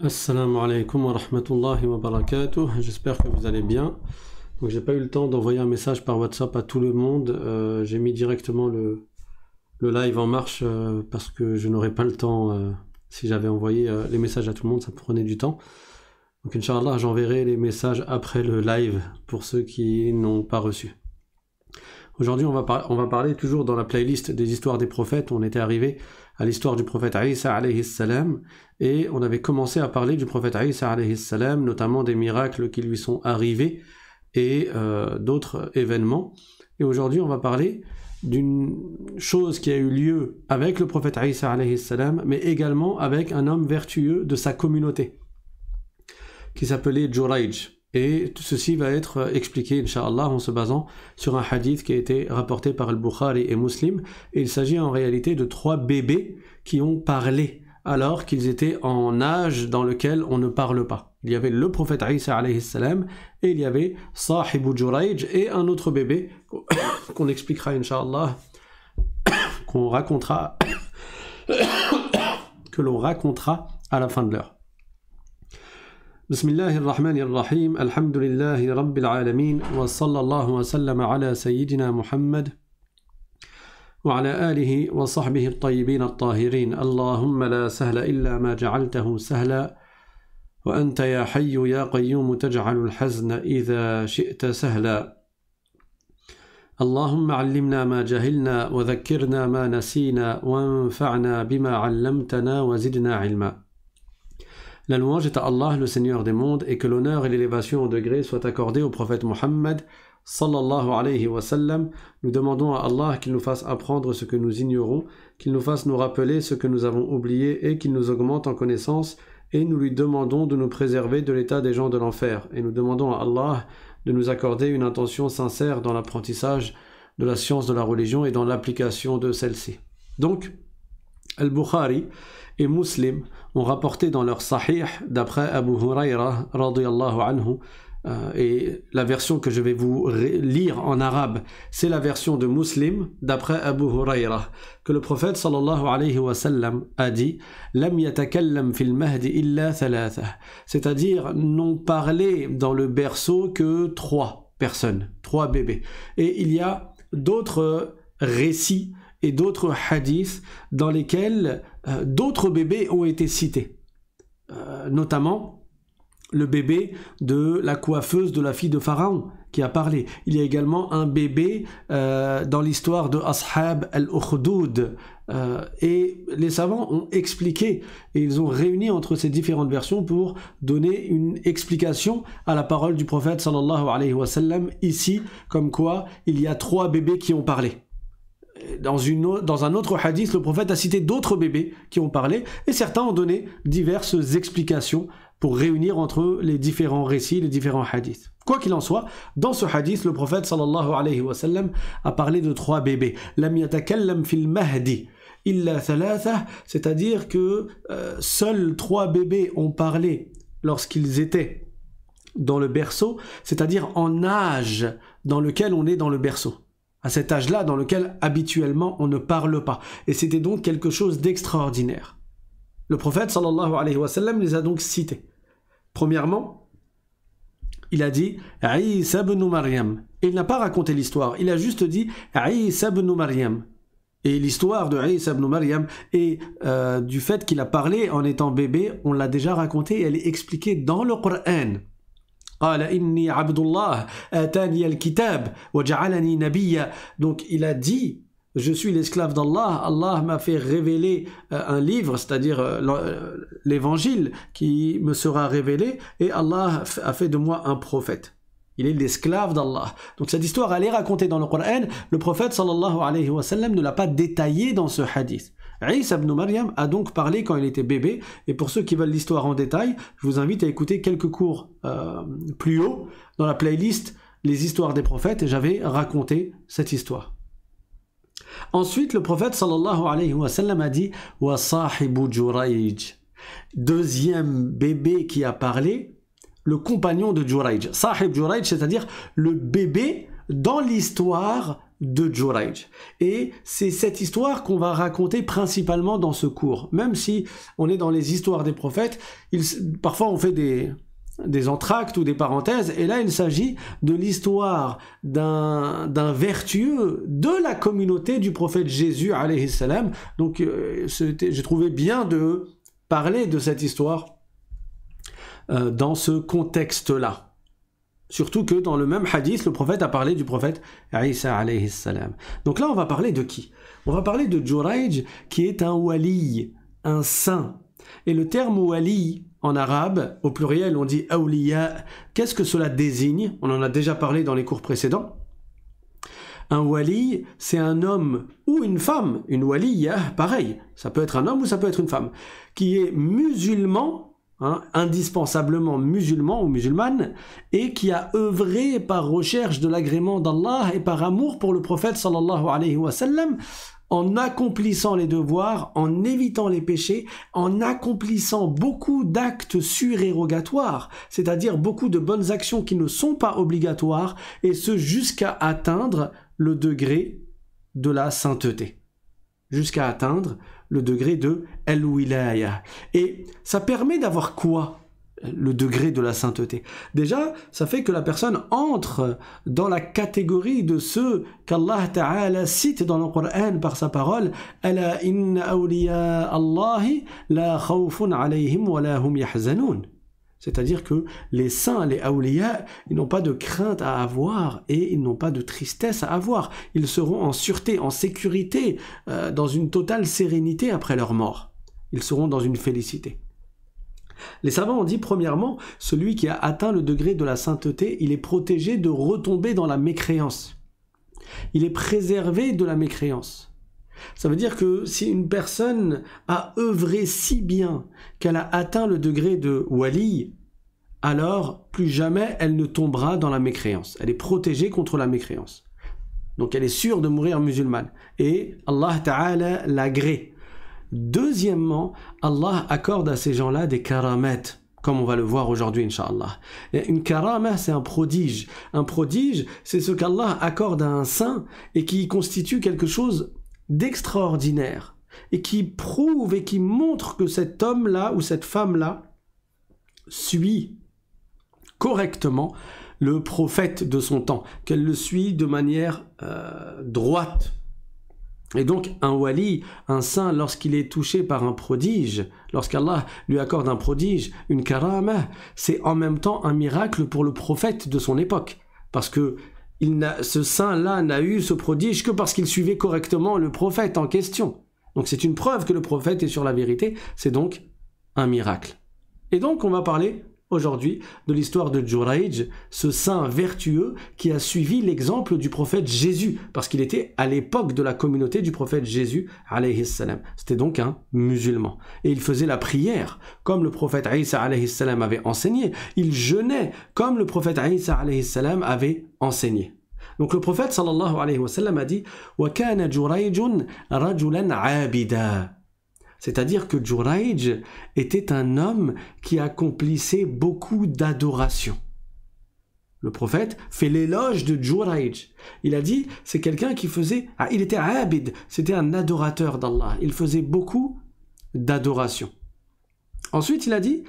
Assalamu alaikum wa rahmatullahi wa barakatuh. J'espère que vous allez bien. Donc, j'ai pas eu le temps d'envoyer un message par WhatsApp à tout le monde. Euh, j'ai mis directement le, live en marche euh, parce que je n'aurais pas le temps. Euh, si j'avais envoyé les messages à tout le monde, ça prenait du temps. Donc, Inch'Allah, j'enverrai les messages après le live pour ceux qui n'ont pas reçu. Aujourd'hui, on, va on va parler toujours dans la playlist des histoires des prophètes. On était arrivé à l'histoire du prophète Isa alayhi salam et on avait commencé à parler du prophète Isa alayhi salam, notamment des miracles qui lui sont arrivés et euh, d'autres événements. Et aujourd'hui, on va parler d'une chose qui a eu lieu avec le prophète Isa alayhi salam, mais également avec un homme vertueux de sa communauté qui s'appelait Juraij. Et tout ceci va être expliqué, Inch'Allah, en se basant sur un hadith qui a été rapporté par Al-Bukhari et Muslim. Et il s'agit en réalité de trois bébés qui ont parlé alors qu'ils étaient en âge dans lequel on ne parle pas. Il y avait le prophète Isa salam et il y avait Sahibu et un autre bébé qu'on expliquera, Inch'Allah, qu'on racontera, que l'on racontera à la fin de l'heure. بسم الله الرحمن الرحيم الحمد لله رب العالمين وصلى الله وسلم على سيدنا محمد وعلى آله وصحبه الطيبين الطاهرين اللهم لا سهل إلا ما جعلته سهلا وأنت يا حي يا قيوم تجعل الحزن إذا شئت سهلا اللهم علمنا ما جهلنا وذكرنا ما نسينا وانفعنا بما علمتنا وزدنا علما La louange est à Allah, le Seigneur des mondes, et que l'honneur et l'élévation en degré soient accordés au prophète Muhammad, sallallahu alayhi wa Nous demandons à Allah qu'il nous fasse apprendre ce que nous ignorons, qu'il nous fasse nous rappeler ce que nous avons oublié et qu'il nous augmente en connaissance, et nous lui demandons de nous préserver de l'état des gens de l'enfer. Et nous demandons à Allah de nous accorder une intention sincère dans l'apprentissage de la science de la religion et dans l'application de celle-ci. Donc, Al-Bukhari et Muslim ont rapporté dans leur Sahih, d'après Abu Huraira, anhu, euh, et la version que je vais vous lire en arabe, c'est la version de Muslim, d'après Abu Huraira, que le prophète sallallahu alayhi wa sallam a dit Lam fil c'est-à-dire n'ont parlé dans le berceau que trois personnes, trois bébés. Et il y a d'autres euh, récits et d'autres hadiths dans lesquels euh, d'autres bébés ont été cités, euh, notamment le bébé de la coiffeuse de la fille de Pharaon qui a parlé. Il y a également un bébé euh, dans l'histoire de Ashab al-Ukhdoud. et les savants ont expliqué, et ils ont réuni entre ces différentes versions pour donner une explication à la parole du prophète sallallahu alayhi wa sallam, ici, comme quoi il y a trois bébés qui ont parlé dans, un autre hadith, le prophète a cité d'autres bébés qui ont parlé, et certains ont donné diverses explications pour réunir entre eux les différents récits, les différents hadiths. Quoi qu'il en soit, dans ce hadith, le prophète sallallahu alayhi wa a parlé de trois bébés. Lam yatakallam fil mahdi illa thalatha, c'est-à-dire que euh, seuls trois bébés ont parlé lorsqu'ils étaient dans le berceau, c'est-à-dire en âge dans lequel on est dans le berceau à cet âge-là dans lequel habituellement on ne parle pas. Et c'était donc quelque chose d'extraordinaire. Le prophète sallallahu alayhi wa sallam les a donc cités. Premièrement, il a dit Isa ibn Maryam. Il n'a pas raconté l'histoire, il a juste dit Isa ibn Maryam. Et l'histoire de Isa ibn Maryam et euh, du fait qu'il a parlé en étant bébé, on l'a déjà raconté et elle est expliquée dans le Coran donc il a dit je suis l'esclave d'Allah, Allah, m'a fait révéler euh, un livre, c'est-à-dire euh, euh, l'évangile qui me sera révélé, et Allah a fait de moi un prophète. Il est l'esclave d'Allah. Donc cette histoire, elle est racontée dans le Coran. Le prophète, sallallahu alayhi wa sallam, ne l'a pas détaillée dans ce hadith. Isa ibn Maryam a donc parlé quand il était bébé, et pour ceux qui veulent l'histoire en détail, je vous invite à écouter quelques cours euh, plus haut dans la playlist Les histoires des prophètes, et j'avais raconté cette histoire. Ensuite, le prophète sallallahu alayhi wa sallam a dit Wa sahibu Deuxième bébé qui a parlé, le compagnon de Jurayj. Sahib Jurayj, c'est-à-dire le bébé dans l'histoire de Juraj. Et c'est cette histoire qu'on va raconter principalement dans ce cours. Même si on est dans les histoires des prophètes, parfois on fait des, des entractes ou des parenthèses, et là il s'agit de l'histoire d'un vertueux de la communauté du prophète Jésus, alayhi salam. Donc euh, j'ai trouvé bien de parler de cette histoire euh, dans ce contexte-là. Surtout que dans le même hadith, le prophète a parlé du prophète Isa alayhi salam. Donc là, on va parler de qui On va parler de Juraj, qui est un wali, un saint. Et le terme wali en arabe, au pluriel, on dit awliya. Qu'est-ce que cela désigne On en a déjà parlé dans les cours précédents. Un wali, c'est un homme ou une femme, une waliya, pareil, ça peut être un homme ou ça peut être une femme, qui est musulman Hein, indispensablement musulman ou musulmane, et qui a œuvré par recherche de l'agrément d'Allah et par amour pour le prophète alayhi wa sallam, en accomplissant les devoirs, en évitant les péchés, en accomplissant beaucoup d'actes surérogatoires, c'est-à-dire beaucoup de bonnes actions qui ne sont pas obligatoires, et ce jusqu'à atteindre le degré de la sainteté, jusqu'à atteindre le degré de al-wilaya. Et ça permet d'avoir quoi le degré de la sainteté. Déjà, ça fait que la personne entre dans la catégorie de ceux qu'Allah Ta'ala cite dans le Coran par sa parole Ala inna awliya Allahi la khawfun alayhim wa la hum yahzanun. C'est-à-dire que les saints, les aouliya, ils n'ont pas de crainte à avoir et ils n'ont pas de tristesse à avoir. Ils seront en sûreté, en sécurité, euh, dans une totale sérénité après leur mort. Ils seront dans une félicité. Les savants ont dit premièrement, celui qui a atteint le degré de la sainteté, il est protégé de retomber dans la mécréance. Il est préservé de la mécréance. Ça veut dire que si une personne a œuvré si bien qu'elle a atteint le degré de wali, alors plus jamais elle ne tombera dans la mécréance. Elle est protégée contre la mécréance. Donc elle est sûre de mourir musulmane. Et Allah Ta'ala l'agrée. Deuxièmement, Allah accorde à ces gens-là des karamètes, comme on va le voir aujourd'hui, Inch'Allah. Une karama, c'est un prodige. Un prodige, c'est ce qu'Allah accorde à un saint et qui constitue quelque chose d'extraordinaire et qui prouve et qui montre que cet homme-là ou cette femme-là suit correctement le prophète de son temps, qu'elle le suit de manière euh, droite. Et donc un wali, un saint, lorsqu'il est touché par un prodige, lorsqu'Allah lui accorde un prodige, une karama, c'est en même temps un miracle pour le prophète de son époque. Parce que ce saint-là n'a eu ce prodige que parce qu'il suivait correctement le prophète en question. Donc c'est une preuve que le prophète est sur la vérité, c'est donc un miracle. Et donc on va parler aujourd'hui de l'histoire de Juraïj, ce saint vertueux qui a suivi l'exemple du prophète Jésus, parce qu'il était à l'époque de la communauté du prophète Jésus, alayhi salam. C'était donc un musulman. Et il faisait la prière, comme le prophète Isa, alayhi salam, avait enseigné. Il jeûnait, comme le prophète Isa, alayhi salam, avait enseigné. Donc le prophète alayhi wa sallam a dit « Wa kana c'est-à-dire que Juraij était un homme qui accomplissait beaucoup d'adoration. Le prophète fait l'éloge de Juraij. Il a dit, c'est quelqu'un qui faisait, ah, il était abid, c'était un adorateur d'Allah. Il faisait beaucoup d'adoration. Ensuite, il a dit,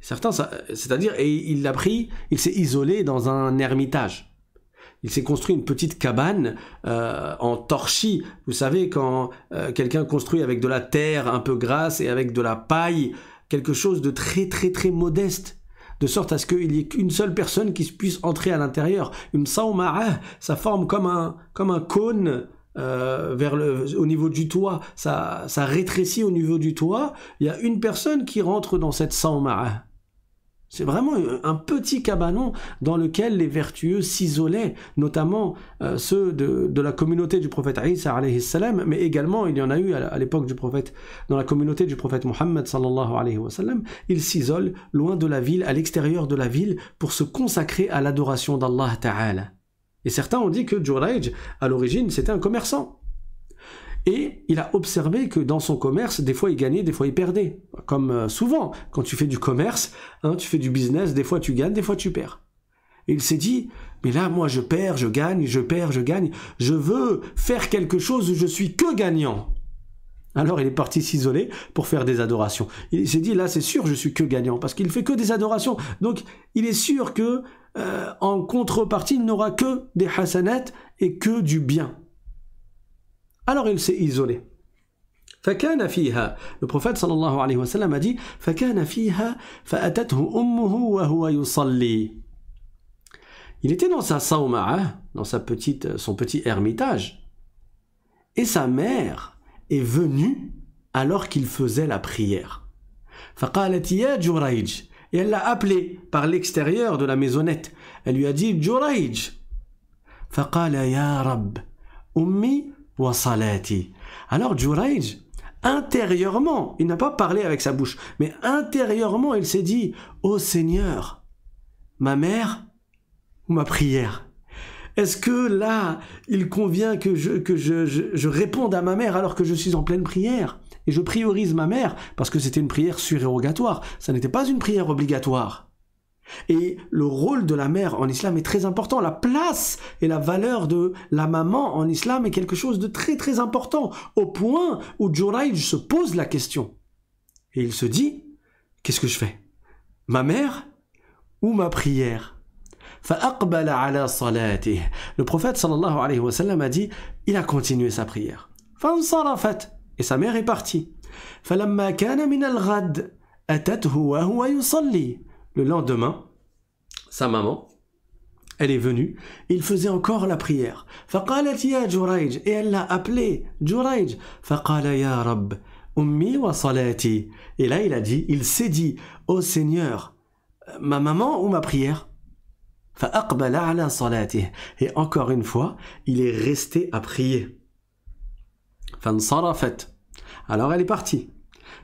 certain, c'est-à-dire, et il l'a pris, il s'est isolé dans un ermitage il s'est construit une petite cabane euh, en torchis. Vous savez, quand euh, quelqu'un construit avec de la terre un peu grasse et avec de la paille, quelque chose de très très très modeste, de sorte à ce qu'il y ait qu'une seule personne qui puisse entrer à l'intérieur. Une saumara, ça forme comme un, comme un cône euh, vers le, au niveau du toit, ça, ça rétrécit au niveau du toit. Il y a une personne qui rentre dans cette saumara. C'est vraiment euh, un petit cabanon dans lequel les vertueux s'isolaient, notamment euh, ceux de, la communauté du prophète Isa mais également il y en a eu à l'époque du prophète, dans la communauté du prophète Mohammed sallallahu alayhi wa ils s'isolent loin de la ville, à l'extérieur de la ville, pour se consacrer à l'adoration d'Allah Ta'ala. Et certains ont dit que Juraj, à l'origine, c'était un commerçant. Et il a observé que dans son commerce, des fois il gagnait, des fois il perdait. Comme euh, souvent, quand tu fais du commerce, hein, tu fais du business, des fois tu gagnes, des fois tu perds. Et il s'est dit, mais là, moi, je perds, je gagne, je perds, je gagne. Je veux faire quelque chose où je suis que gagnant. Alors il est parti s'isoler pour faire des adorations. Il s'est dit, là, c'est sûr, je suis que gagnant, parce qu'il fait que des adorations. Donc, il est sûr que euh, en contrepartie, il n'aura que des hasanats et que du bien. Alors il s'est isolé. fiha » le prophète sallallahu alayhi wa sallam a dit fiha ummuhu wa il était dans sa sauma, hein, dans sa petite, euh, son petit ermitage et sa mère est venue alors qu'il faisait la prière ya et elle l'a appelé par l'extérieur de la maisonnette elle lui a dit Juraij »« Faqala ya Rab, Ummi » Alors Juraj, intérieurement, il n'a pas parlé avec sa bouche, mais intérieurement, il s'est dit Ô oh Seigneur, ma mère ou ma prière Est-ce que là, il convient que, je, que je, réponde à ma mère alors que je suis en pleine prière Et je priorise ma mère parce que c'était une prière surérogatoire. ça n'était pas une prière obligatoire. Et le rôle de la mère en islam est très important. La place et la valeur de la maman en islam est quelque chose de très très important, au point où Joraïd se pose la question. Et il se dit, qu'est-ce que je fais Ma mère ou ma prière le prophète sallallahu alayhi wa sallam a dit, il a continué sa prière. Et sa mère est partie. Le lendemain, sa maman, elle est venue, il faisait encore la prière. et elle l'a appelé Et là, il a dit, il s'est dit, ô Seigneur, ma maman ou ma prière Et encore une fois, il est resté à prier. Alors elle est partie.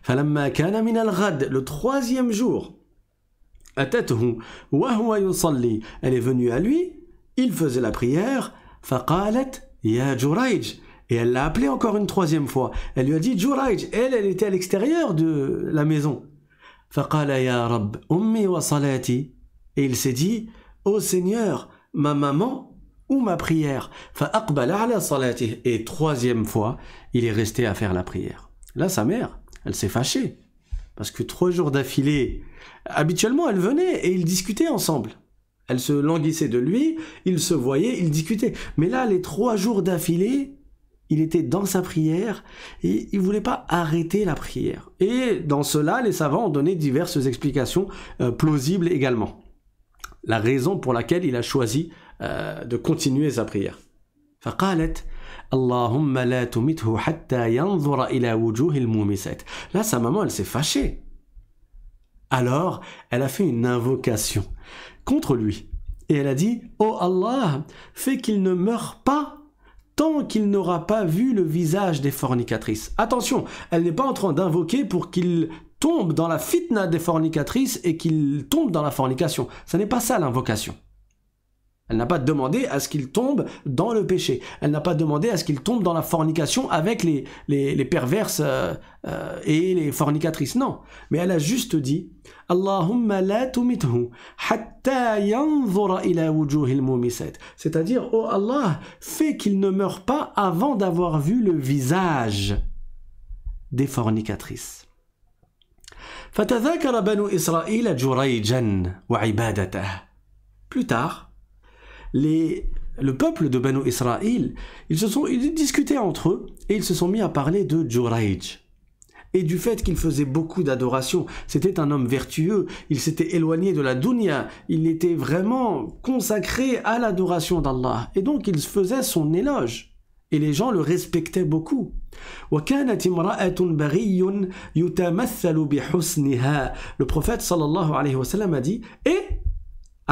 Le troisième jour, elle est venue à lui, il faisait la prière, et elle l'a appelé encore une troisième fois. Elle lui a dit elle, elle était à l'extérieur de la maison. Et il s'est dit Ô oh Seigneur, ma maman ou ma prière Et troisième fois, il est resté à faire la prière. Là, sa mère, elle s'est fâchée. Parce que trois jours d'affilée, habituellement, elle venait et ils discutaient ensemble. Elle se languissait de lui, ils se voyaient, ils discutaient. Mais là, les trois jours d'affilée, il était dans sa prière et il voulait pas arrêter la prière. Et dans cela, les savants ont donné diverses explications euh, plausibles également. La raison pour laquelle il a choisi euh, de continuer sa prière. Faqalet » اللهم لا تمته حتى ينظر إلى وجوه المومسات. Là, sa maman, elle s'est fâchée. Alors, elle a fait une invocation contre lui. Et elle a dit, Oh Allah, fais qu'il ne meure pas tant qu'il n'aura pas vu le visage des fornicatrices. Attention, elle n'est pas en train d'invoquer pour qu'il tombe dans la fitna des fornicatrices et qu'il tombe dans la fornication. Ce n'est pas ça l'invocation. Elle n'a pas demandé à ce qu'il tombe dans le péché. Elle n'a pas demandé à ce qu'il tombe dans la fornication avec les, les, perverses euh, euh, et les fornicatrices. Non. Mais elle a juste dit Allahumma la tumithu hatta yanzura ila wujuhil mumisat. C'est-à-dire, oh Allah, fais qu'il ne meure pas avant d'avoir vu le visage des fornicatrices. Plus tard, le peuple de Banu Israël, ils se sont ils discutaient entre eux et ils se sont mis à parler de Joraïj et du fait qu'il faisait beaucoup d'adoration. C'était un homme vertueux, il s'était éloigné de la dunya, il était vraiment consacré à l'adoration d'Allah, et donc il faisait son éloge, et les gens le respectaient beaucoup. Le prophète sallallahu alayhi wa sallam a dit, et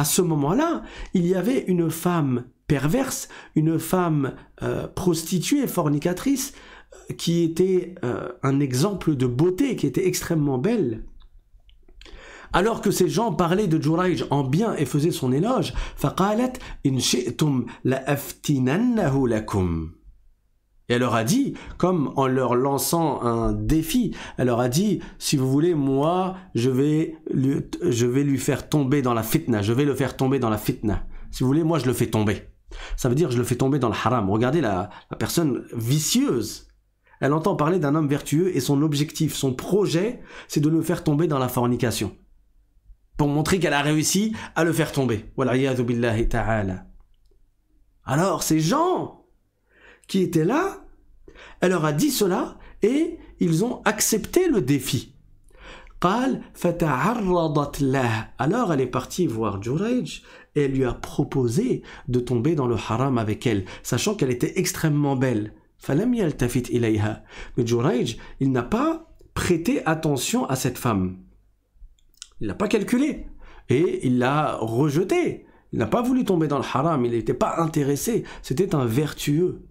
à ce moment-là, il y avait une femme perverse, une femme euh, prostituée, fornicatrice, euh, qui était euh, un exemple de beauté, qui était extrêmement belle. Alors que ces gens parlaient de Juraïj en bien et faisaient son éloge, faqalat in la elle leur a dit, comme en leur lançant un défi, elle leur a dit, si vous voulez, moi, je vais lui, je vais lui faire tomber dans la fitna, je vais le faire tomber dans la fitna. Si vous voulez, moi, je le fais tomber. Ça veut dire, je le fais tomber dans le haram. Regardez la, personne vicieuse. Elle entend parler d'un homme vertueux et son objectif, son projet, c'est de le faire tomber dans la fornication. Pour montrer qu'elle a réussi à le faire tomber. ta'ala. Alors, ces gens qui étaient là, elle leur a dit cela et ils ont accepté le défi. Alors elle est partie voir Juraj et elle lui a proposé de tomber dans le haram avec elle, sachant qu'elle était extrêmement belle. Mais Juraj, il n'a pas prêté attention à cette femme. Il n'a pas calculé et il l'a rejetée. Il n'a pas voulu tomber dans le haram, il n'était pas intéressé. C'était un vertueux.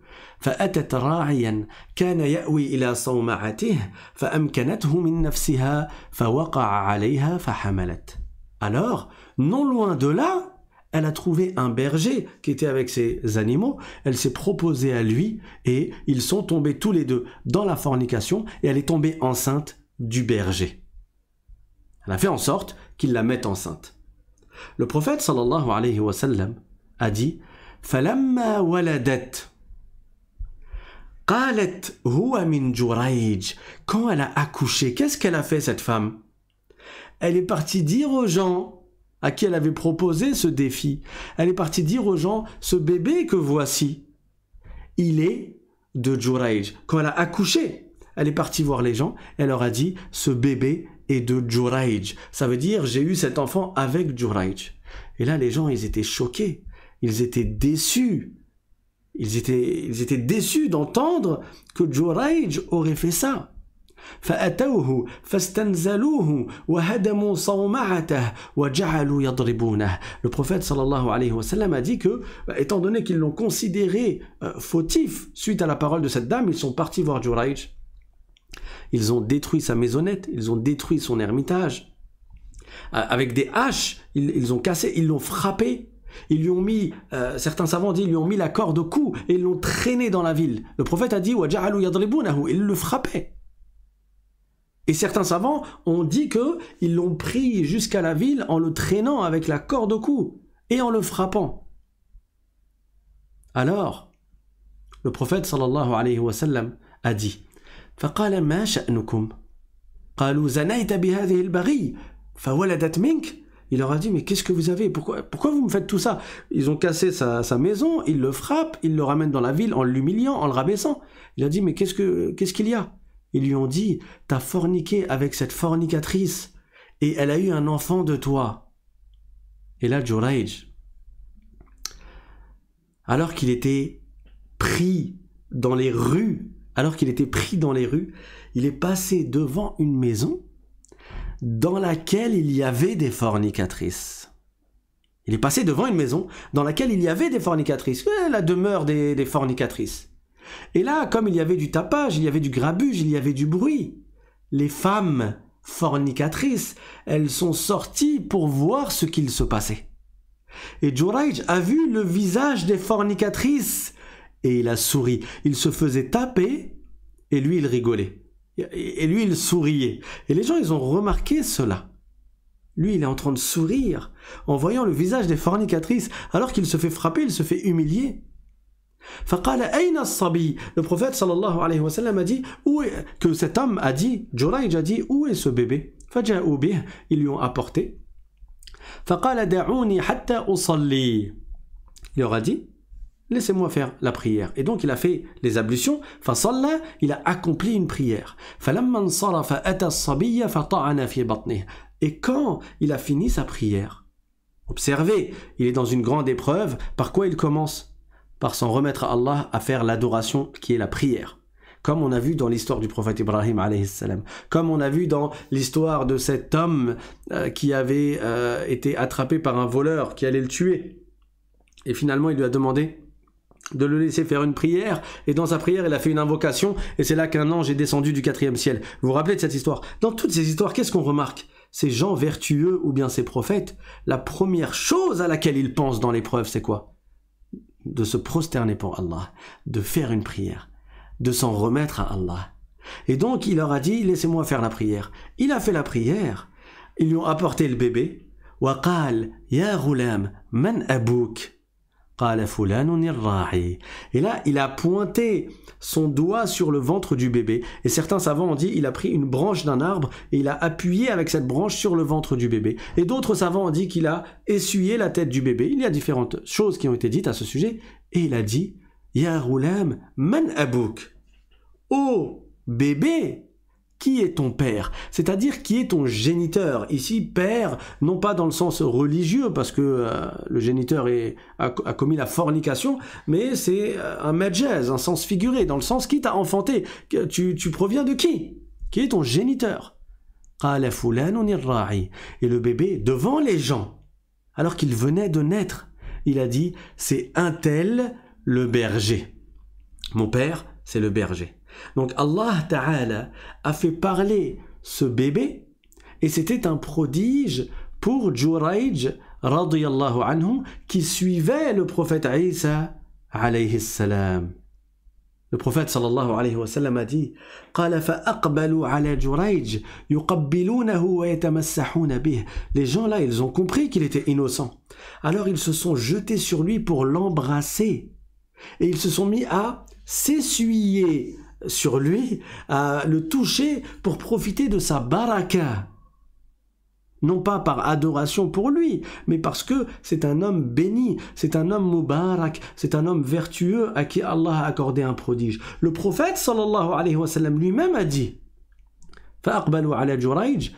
Alors, non loin de là, elle a trouvé un berger qui était avec ses animaux, elle s'est proposée à lui et ils sont tombés tous les deux dans la fornication et elle est tombée enceinte du berger. Elle a fait en sorte qu'il la mette enceinte. Le prophète sallallahu alayhi wa sallam a dit فَلَمَّا وَلَدَتْ quand elle a accouché qu'est-ce qu'elle a fait cette femme elle est partie dire aux gens à qui elle avait proposé ce défi elle est partie dire aux gens ce bébé que voici il est de Juraij. Quand elle a accouché, elle est partie voir les gens, elle leur a dit ce bébé est de Juraij. Ça veut dire j'ai eu cet enfant avec Juraij. Et là les gens, ils étaient choqués, ils étaient déçus. Ils étaient, ils étaient déçus d'entendre que Jurayj aurait fait ça. Le prophète sallallahu alayhi wa sallam a dit que, bah, étant donné qu'ils l'ont considéré euh, fautif suite à la parole de cette dame, ils sont partis voir Jurayj. Ils ont détruit sa maisonnette, ils ont détruit son ermitage. Euh, avec des haches, ils ont cassé, ils l'ont frappé ils lui ont mis, euh, certains savants disent, ils lui ont mis la corde au cou et ils l'ont traîné dans la ville. Le prophète a dit, ils le frappaient. Et certains savants ont dit qu'ils l'ont pris jusqu'à la ville en le traînant avec la corde au cou et en le frappant. Alors, le prophète sallallahu alayhi wa sallam a dit, فقال il leur a dit, mais qu'est-ce que vous avez pourquoi, pourquoi vous me faites tout ça Ils ont cassé sa, maison, ils le frappent, ils le ramènent dans la ville en l'humiliant, en le rabaissant. Il a dit, mais qu'est-ce qu'il y a Ils lui ont dit, t'as forniqué avec cette fornicatrice et elle a eu un enfant de toi. Et là, Juraïj alors qu'il était pris dans les rues, alors qu'il était pris dans les rues, il est passé devant une maison dans laquelle il y avait des fornicatrices. Il est passé devant une maison dans laquelle il y avait des fornicatrices, la demeure des, fornicatrices. Et là, comme il y avait du tapage, il y avait du grabuge, il y avait du bruit, les femmes fornicatrices, elles sont sorties pour voir ce qu'il se passait. Et Juraj a vu le visage des fornicatrices et il a souri. Il se faisait taper et lui il rigolait. Et lui, il souriait. Et les gens, ils ont remarqué cela. Lui, il est en train de sourire en voyant le visage des fornicatrices, alors qu'il se fait frapper, il se fait humilier. Le prophète sallallahu alayhi wa sallam a dit où que cet homme a dit, Juraïj a dit Où est ce bébé Ils lui ont apporté. Il leur a dit laissez-moi faire la prière. Et donc il a fait les ablutions, salla, il a accompli une prière. Et quand il a fini sa prière, observez, il est dans une grande épreuve, par quoi il commence Par s'en remettre à Allah à faire l'adoration qui est la prière. Comme on a vu dans l'histoire du prophète Ibrahim salam, comme on a vu dans l'histoire de cet homme euh, qui avait euh, été attrapé par un voleur qui allait le tuer. Et finalement, il lui a demandé de le laisser faire une prière, et dans sa prière, il a fait une invocation, et c'est là qu'un ange est descendu du quatrième ciel. Vous vous rappelez de cette histoire Dans toutes ces histoires, qu'est-ce qu'on remarque Ces gens vertueux ou bien ces prophètes, la première chose à laquelle ils pensent dans l'épreuve, c'est quoi De se prosterner pour Allah, de faire une prière, de s'en remettre à Allah. Et donc, il leur a dit, laissez-moi faire la prière. Il a fait la prière, ils lui ont apporté le bébé, وقال ya غلام man et là, il a pointé son doigt sur le ventre du bébé. Et certains savants ont dit il a pris une branche d'un arbre et il a appuyé avec cette branche sur le ventre du bébé. Et d'autres savants ont dit qu'il a essuyé la tête du bébé. Il y a différentes choses qui ont été dites à ce sujet. Et il a dit Ya Roulam, man Oh bébé, qui est ton père C'est-à-dire qui est ton géniteur Ici, père, non pas dans le sens religieux, parce que euh, le géniteur a, commis la fornication, mais c'est euh, un medjez, un sens figuré, dans le sens qui t'a enfanté tu, tu proviens de qui Qui est ton géniteur Et le bébé, devant les gens, alors qu'il venait de naître, il a dit, c'est un tel le berger. Mon père, c'est le berger. Donc Allah Ta'ala a fait parler ce bébé et c'était un prodige pour Juraij anhu qui suivait le prophète Isa alayhi salam. Le prophète sallallahu alayhi wa sallam a dit Les gens là, ils ont compris qu'il était innocent. Alors ils se sont jetés sur lui pour l'embrasser. Et ils se sont mis à s'essuyer sur lui, à le toucher pour profiter de sa baraka. Non pas par adoration pour lui, mais parce que c'est un homme béni, c'est un homme mubarak, c'est un homme vertueux à qui Allah a accordé un prodige. Le prophète sallallahu alayhi wa sallam lui-même a dit c'est-à-dire,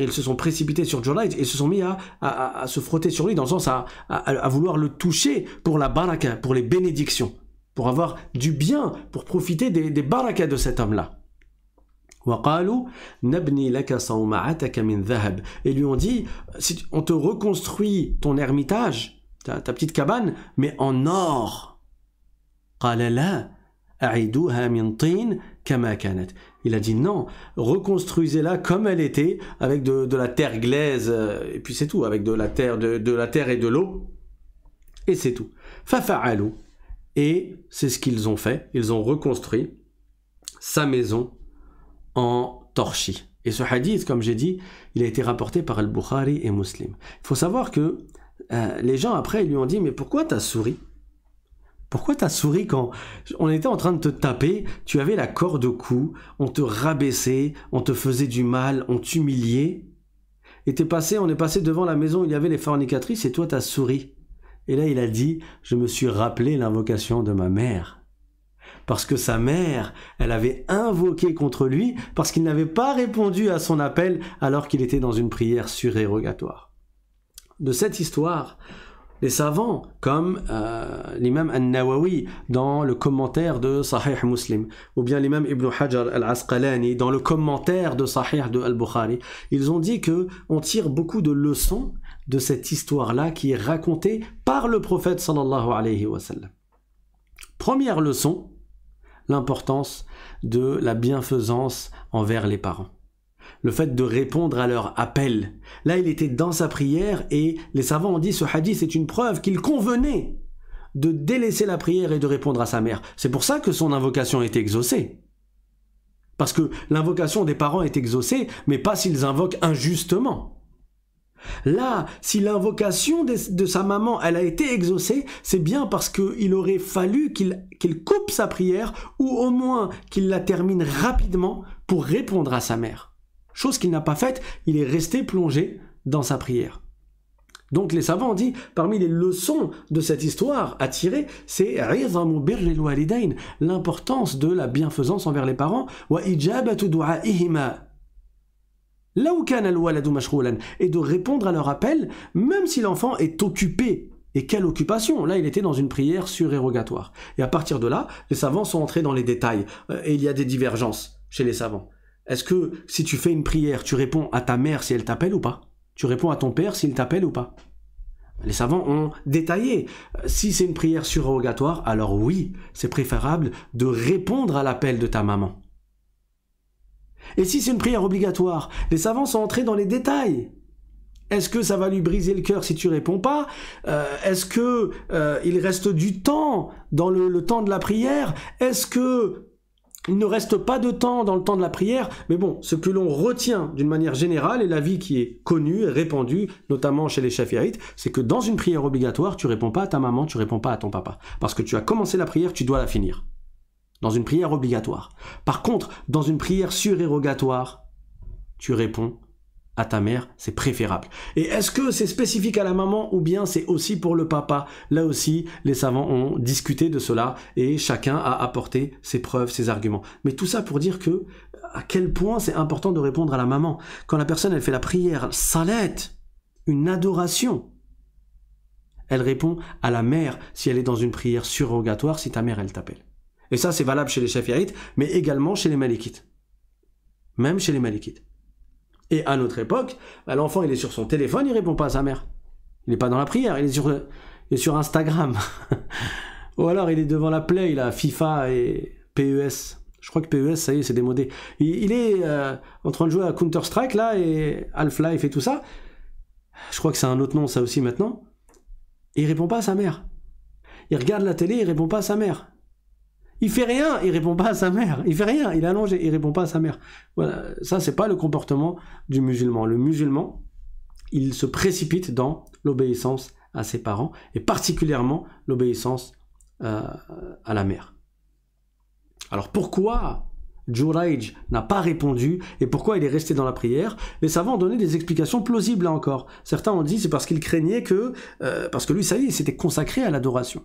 ils se sont précipités sur Juraïd et se sont mis à, se frotter sur lui, dans le sens à, à, vouloir le toucher pour la baraka, pour les bénédictions pour avoir du bien, pour profiter des, des barakas de cet homme-là. Et lui ont dit, on te reconstruit ton ermitage, ta, petite cabane, mais en or. Il a dit non, reconstruisez-la comme elle était, avec de, la terre glaise, euh, et puis c'est tout, avec de la terre, de, la terre et de l'eau, et c'est tout. alou et c'est ce qu'ils ont fait. Ils ont reconstruit sa maison en torchis. Et ce hadith, comme j'ai dit, il a été rapporté par Al-Bukhari et Muslim. Il faut savoir que euh, les gens après lui ont dit mais pourquoi t'as souri pourquoi t'as souri quand on était en train de te taper, tu avais la corde au cou, on te rabaissait, on te faisait du mal, on t'humiliait, et t'es passé, on est passé devant la maison, il y avait les fornicatrices, et toi t'as souri. Et là, il a dit, je me suis rappelé l'invocation de ma mère. Parce que sa mère, elle avait invoqué contre lui, parce qu'il n'avait pas répondu à son appel alors qu'il était dans une prière surérogatoire. De cette histoire, les savants, comme euh, l'imam al-Nawawi dans le commentaire de Sahih Muslim, ou bien l'imam Ibn Hajar al-Asqalani dans le commentaire de Sahih de al-Bukhari, ils ont dit que on tire beaucoup de leçons de cette histoire-là qui est racontée par le prophète alayhi wa sallam. Première leçon, l'importance de la bienfaisance envers les parents. Le fait de répondre à leur appel. Là, il était dans sa prière et les savants ont dit ce hadith est une preuve qu'il convenait de délaisser la prière et de répondre à sa mère. C'est pour ça que son invocation est exaucée. Parce que l'invocation des parents est exaucée, mais pas s'ils invoquent injustement. Là, si l'invocation de, sa maman, elle a été exaucée, c'est bien parce qu'il aurait fallu qu'il coupe sa prière ou au moins qu'il la termine rapidement pour répondre à sa mère. Chose qu'il n'a pas faite, il est resté plongé dans sa prière. Donc les savants ont dit, parmi les leçons de cette histoire à tirer, c'est l'importance de la bienfaisance envers les parents, wa là où kan al et de répondre à leur appel même si l'enfant est occupé et quelle occupation Là, il était dans une prière surérogatoire. Et à partir de là, les savants sont entrés dans les détails. Euh, et il y a des divergences chez les savants. Est-ce que si tu fais une prière, tu réponds à ta mère si elle t'appelle ou pas Tu réponds à ton père s'il t'appelle ou pas Les savants ont détaillé. Euh, si c'est une prière surérogatoire, alors oui, c'est préférable de répondre à l'appel de ta maman. Et si c'est une prière obligatoire Les savants sont entrés dans les détails. Est-ce que ça va lui briser le cœur si tu réponds pas euh, Est-ce que euh, il reste du temps dans le, temps de la prière Est-ce que il ne reste pas de temps dans le temps de la prière, mais bon, ce que l'on retient d'une manière générale, et l'avis qui est connu et répandu, notamment chez les chafiaïtes, c'est que dans une prière obligatoire, tu réponds pas à ta maman, tu réponds pas à ton papa. Parce que tu as commencé la prière, tu dois la finir dans une prière obligatoire. Par contre, dans une prière surérogatoire, tu réponds à ta mère, c'est préférable. Et est-ce que c'est spécifique à la maman ou bien c'est aussi pour le papa Là aussi, les savants ont discuté de cela et chacun a apporté ses preuves, ses arguments. Mais tout ça pour dire que à quel point c'est important de répondre à la maman. Quand la personne elle fait la prière salette, une adoration, elle répond à la mère si elle est dans une prière surrogatoire, si ta mère elle t'appelle. Et ça, c'est valable chez les Shafirites, mais également chez les Malikites. Même chez les Malikites. Et à notre époque, bah, l'enfant, il est sur son téléphone, il répond pas à sa mère. Il n'est pas dans la prière, il est sur, Instagram. Ou alors, il est devant la Play, a FIFA et PES. Je crois que PES, ça y est, c'est démodé. Il, est euh, en train de jouer à Counter-Strike, là, et Half-Life et tout ça. Je crois que c'est un autre nom, ça aussi, maintenant. il répond pas à sa mère. Il regarde la télé, il répond pas à sa mère. Il fait rien, il répond pas à sa mère. Il fait rien, il est allongé, il répond pas à sa mère. Voilà, ça c'est pas le comportement du musulman. Le musulman, il se précipite dans l'obéissance à ses parents et particulièrement l'obéissance euh, à la mère. Alors pourquoi Juraj n'a pas répondu et pourquoi il est resté dans la prière, les savants ont donné des explications plausibles là encore. Certains ont dit c'est parce qu'il craignait que, euh, parce que lui, ça y est, il s'était consacré à l'adoration.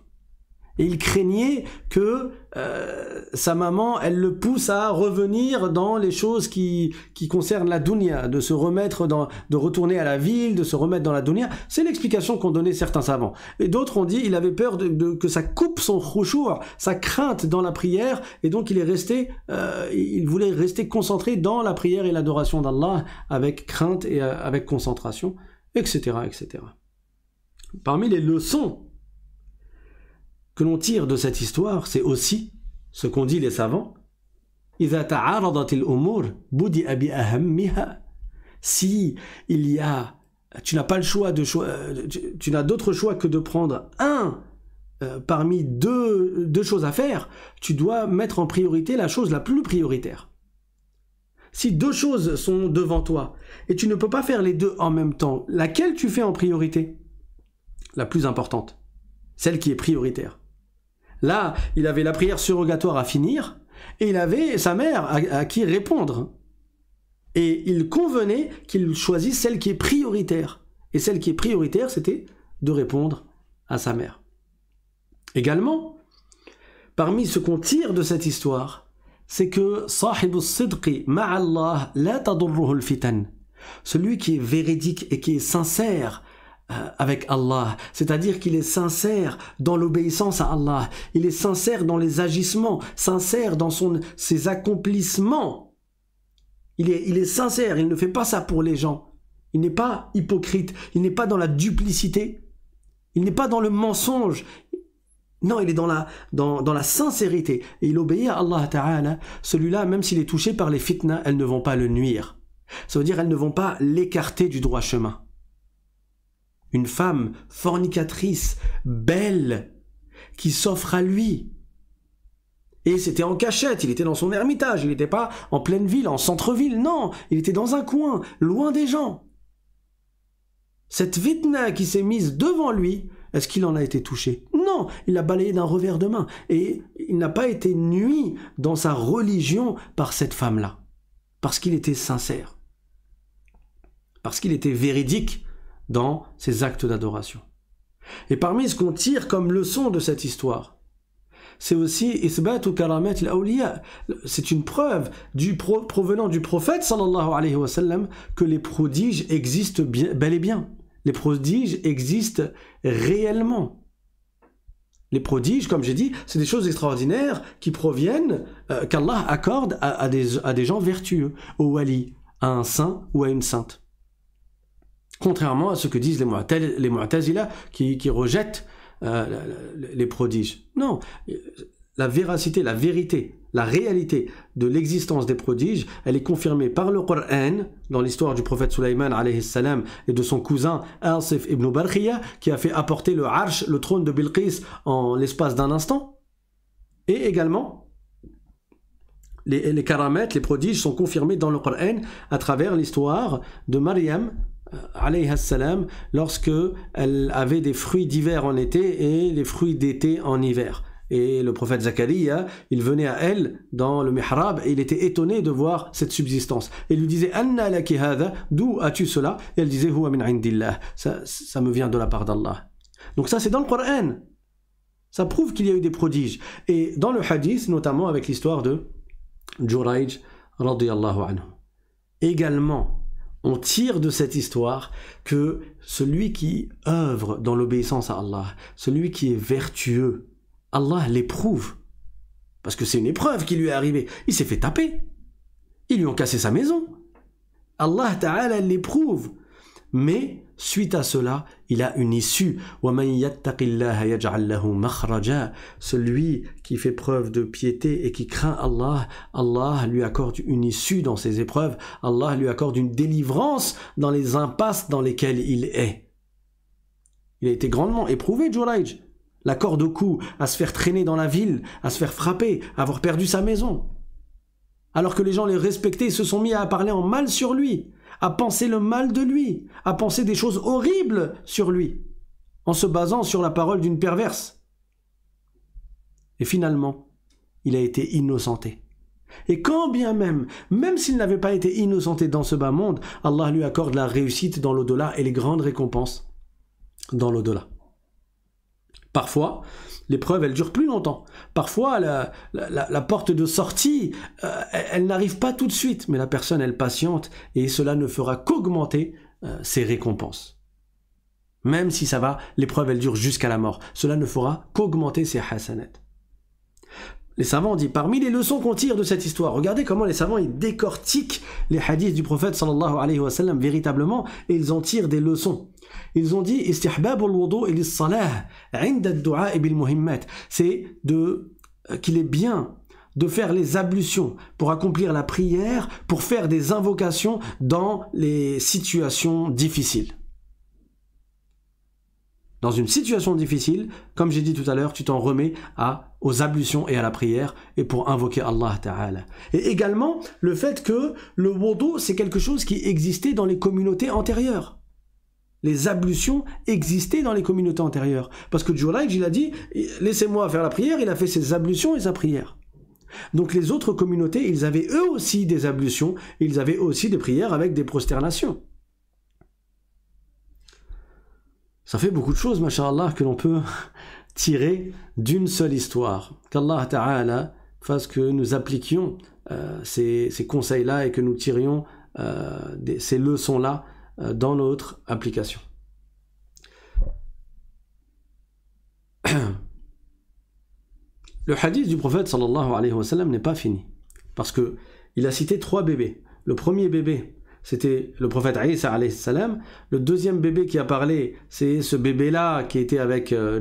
Et il craignait que euh, sa maman, elle le pousse à revenir dans les choses qui, concernent la dunya, de se remettre dans, de retourner à la ville, de se remettre dans la dunya. C'est l'explication qu'ont donné certains savants. Et d'autres ont dit, il avait peur de, que ça coupe son khushour, sa crainte dans la prière, et donc il est resté, euh, il voulait rester concentré dans la prière et l'adoration d'Allah, avec crainte et euh, avec concentration, etc., etc. Parmi les leçons que l'on tire de cette histoire, c'est aussi ce qu'ont dit les savants. Si il y a, tu n'as pas le choix de choix, euh, tu, n'as d'autre choix que de prendre un euh, parmi deux choses à faire, tu dois mettre en priorité la chose la plus prioritaire. Si deux choses sont devant toi et tu ne peux pas faire les deux en même temps, laquelle tu fais en priorité La plus importante, celle qui est prioritaire. Là, il avait la prière surrogatoire à finir, et il avait sa mère à, qui répondre. Et il convenait qu'il choisisse celle qui est prioritaire. Et celle qui est prioritaire, c'était de répondre à sa mère. Également, parmi ce qu'on tire de cette histoire, c'est que ma'allah celui qui est véridique et qui est sincère euh, avec Allah, c'est-à-dire qu'il est sincère dans l'obéissance à Allah, il est sincère dans les agissements, sincère dans ses accomplissements. Il est, sincère, il ne fait pas ça pour les gens. Il n'est pas hypocrite, il n'est pas dans la duplicité, il n'est pas dans le mensonge. Non, il est dans la, dans, la sincérité. Et il obéit à Allah Ta'ala. Celui-là, même s'il est touché par les fitnas, elles ne vont pas le nuire. Ça veut dire elles ne vont pas l'écarter du droit chemin une femme fornicatrice, belle, qui s'offre à lui. Et c'était en cachette, il était dans son ermitage, il n'était pas en pleine ville, en centre-ville, non, il était dans un coin, loin des gens. Cette vitna qui s'est mise devant lui, est-ce qu'il en a été touché Non, il l'a balayé d'un revers de main, et il n'a pas été nuit dans sa religion par cette femme-là, parce qu'il était sincère, parce qu'il était véridique dans ses actes d'adoration. Et parmi ce qu'on tire comme leçon de cette histoire, c'est aussi ou karamat C'est une preuve du provenant du prophète que les prodiges existent bel et bien. Les prodiges existent réellement. Les prodiges, comme j'ai dit, c'est des choses extraordinaires qui proviennent, euh, qu'Allah accorde à des gens vertueux, au wali, à un saint ou à une sainte. Contrairement à ce que disent les, les Mu'tazila qui, qui rejettent euh, les prodiges. Non, la véracité, la vérité, la réalité de l'existence des prodiges, elle est confirmée par le Coran dans l'histoire du prophète Sulaiman salam et de son cousin Asif ibn Barkhiya qui a fait apporter le arche, le trône de Bilqis en l'espace d'un instant. Et également les, les les prodiges sont confirmés dans le Coran à travers l'histoire de Maryam euh, alayhi lorsque elle avait des fruits d'hiver en été et les fruits d'été en hiver. Et le prophète Zakaria il venait à elle dans le mihrab et il était étonné de voir cette subsistance. Et il lui disait Anna laki hadha, d'où as-tu cela Et elle disait Huwa min ça, me vient de la part d'Allah. Donc ça c'est dans le Coran. Ça prouve qu'il y a eu des prodiges. Et dans le hadith, notamment avec l'histoire de Juraij, radiallahu anhu. Également, on tire de cette histoire que celui qui œuvre dans l'obéissance à Allah, celui qui est vertueux, Allah l'éprouve. Parce que c'est une épreuve qui lui est arrivée. Il s'est fait taper. Ils lui ont cassé sa maison. Allah Ta'ala l'éprouve. Mais suite à cela, il a une issue. Celui qui fait preuve de piété et qui craint Allah, Allah lui accorde une issue dans ses épreuves, Allah lui accorde une délivrance dans les impasses dans lesquelles il est. Il a été grandement éprouvé, Juraïj. La corde au cou, à se faire traîner dans la ville, à se faire frapper, à avoir perdu sa maison. Alors que les gens les respectaient, se sont mis à parler en mal sur lui à penser le mal de lui, à penser des choses horribles sur lui, en se basant sur la parole d'une perverse. Et finalement, il a été innocenté. Et quand bien même, même s'il n'avait pas été innocenté dans ce bas monde, Allah lui accorde la réussite dans l'au-delà et les grandes récompenses dans l'au-delà. Parfois, L'épreuve, elle dure plus longtemps. Parfois, la, porte de sortie, euh, elle, n'arrive pas tout de suite, mais la personne, elle patiente, et cela ne fera qu'augmenter euh, ses récompenses. Même si ça va, l'épreuve, elle dure jusqu'à la mort. Cela ne fera qu'augmenter ses hassanets les savants ont dit, parmi les leçons qu'on tire de cette histoire, regardez comment les savants ils décortiquent les hadiths du prophète sallallahu alayhi wa véritablement et ils en tirent des leçons. Ils ont dit c'est de euh, qu'il est bien de faire les ablutions pour accomplir la prière, pour faire des invocations dans les situations difficiles. Dans une situation difficile, comme j'ai dit tout à l'heure, tu t'en remets à, aux ablutions et à la prière et pour invoquer Allah Ta'ala. Et également le fait que le wudu, c'est quelque chose qui existait dans les communautés antérieures. Les ablutions existaient dans les communautés antérieures. Parce que Juraïj, il a dit Laissez-moi faire la prière il a fait ses ablutions et sa prière. Donc les autres communautés, ils avaient eux aussi des ablutions ils avaient aussi des prières avec des prosternations. Ça fait beaucoup de choses, Allah, que l'on peut tirer d'une seule histoire. Qu'Allah Ta'ala fasse que nous appliquions euh, ces, conseils-là et que nous tirions euh, ces leçons-là euh, dans notre application. Le hadith du prophète sallallahu alayhi wa sallam n'est pas fini parce que il a cité trois bébés. Le premier bébé c'était le prophète Isa alayhi salam. Le deuxième bébé qui a parlé, c'est ce bébé-là qui était avec euh,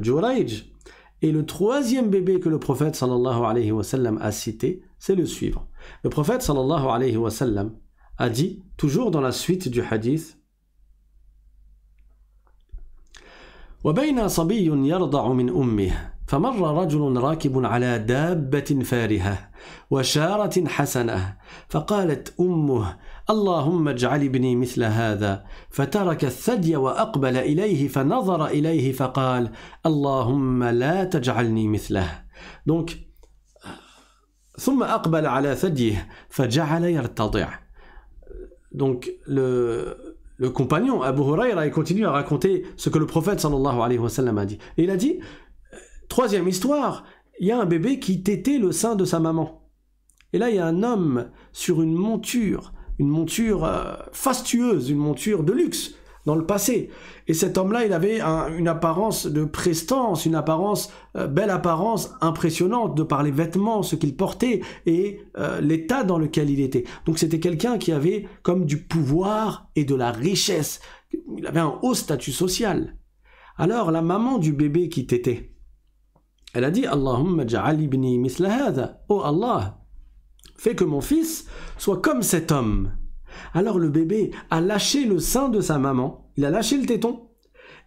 Et le troisième bébé que le prophète sallallahu alayhi wa sallam a cité, c'est le suivant. Le prophète sallallahu alayhi wa sallam a dit, toujours dans la suite du hadith, فمر رجل راكب على دابة فارهة وشارة حسنة فقالت أمه اللهم اجعل ابني مثل هذا فترك الثدي وأقبل إليه فنظر إليه فقال اللهم لا تجعلني مثله دونك ثم أقبل على ثديه فجعل يرتضع دونك le, le compagnon Abu Huraira il continue à raconter ce que le prophète sallallahu alayhi wa sallam a dit. Et il a dit Troisième histoire, il y a un bébé qui tétait le sein de sa maman. Et là, il y a un homme sur une monture, une monture euh, fastueuse, une monture de luxe, dans le passé. Et cet homme-là, il avait une apparence de prestance, une apparence, euh, belle apparence, impressionnante, de par les vêtements, ce qu'il portait et euh, l'état dans lequel il était. Donc c'était quelqu'un qui avait comme du pouvoir et de la richesse. Il avait un haut statut social. Alors la maman du bébé qui t'était, elle a dit Allahumma Oh Allah, fais que mon fils soit comme cet homme. Alors le bébé a lâché le sein de sa maman, il a lâché le téton,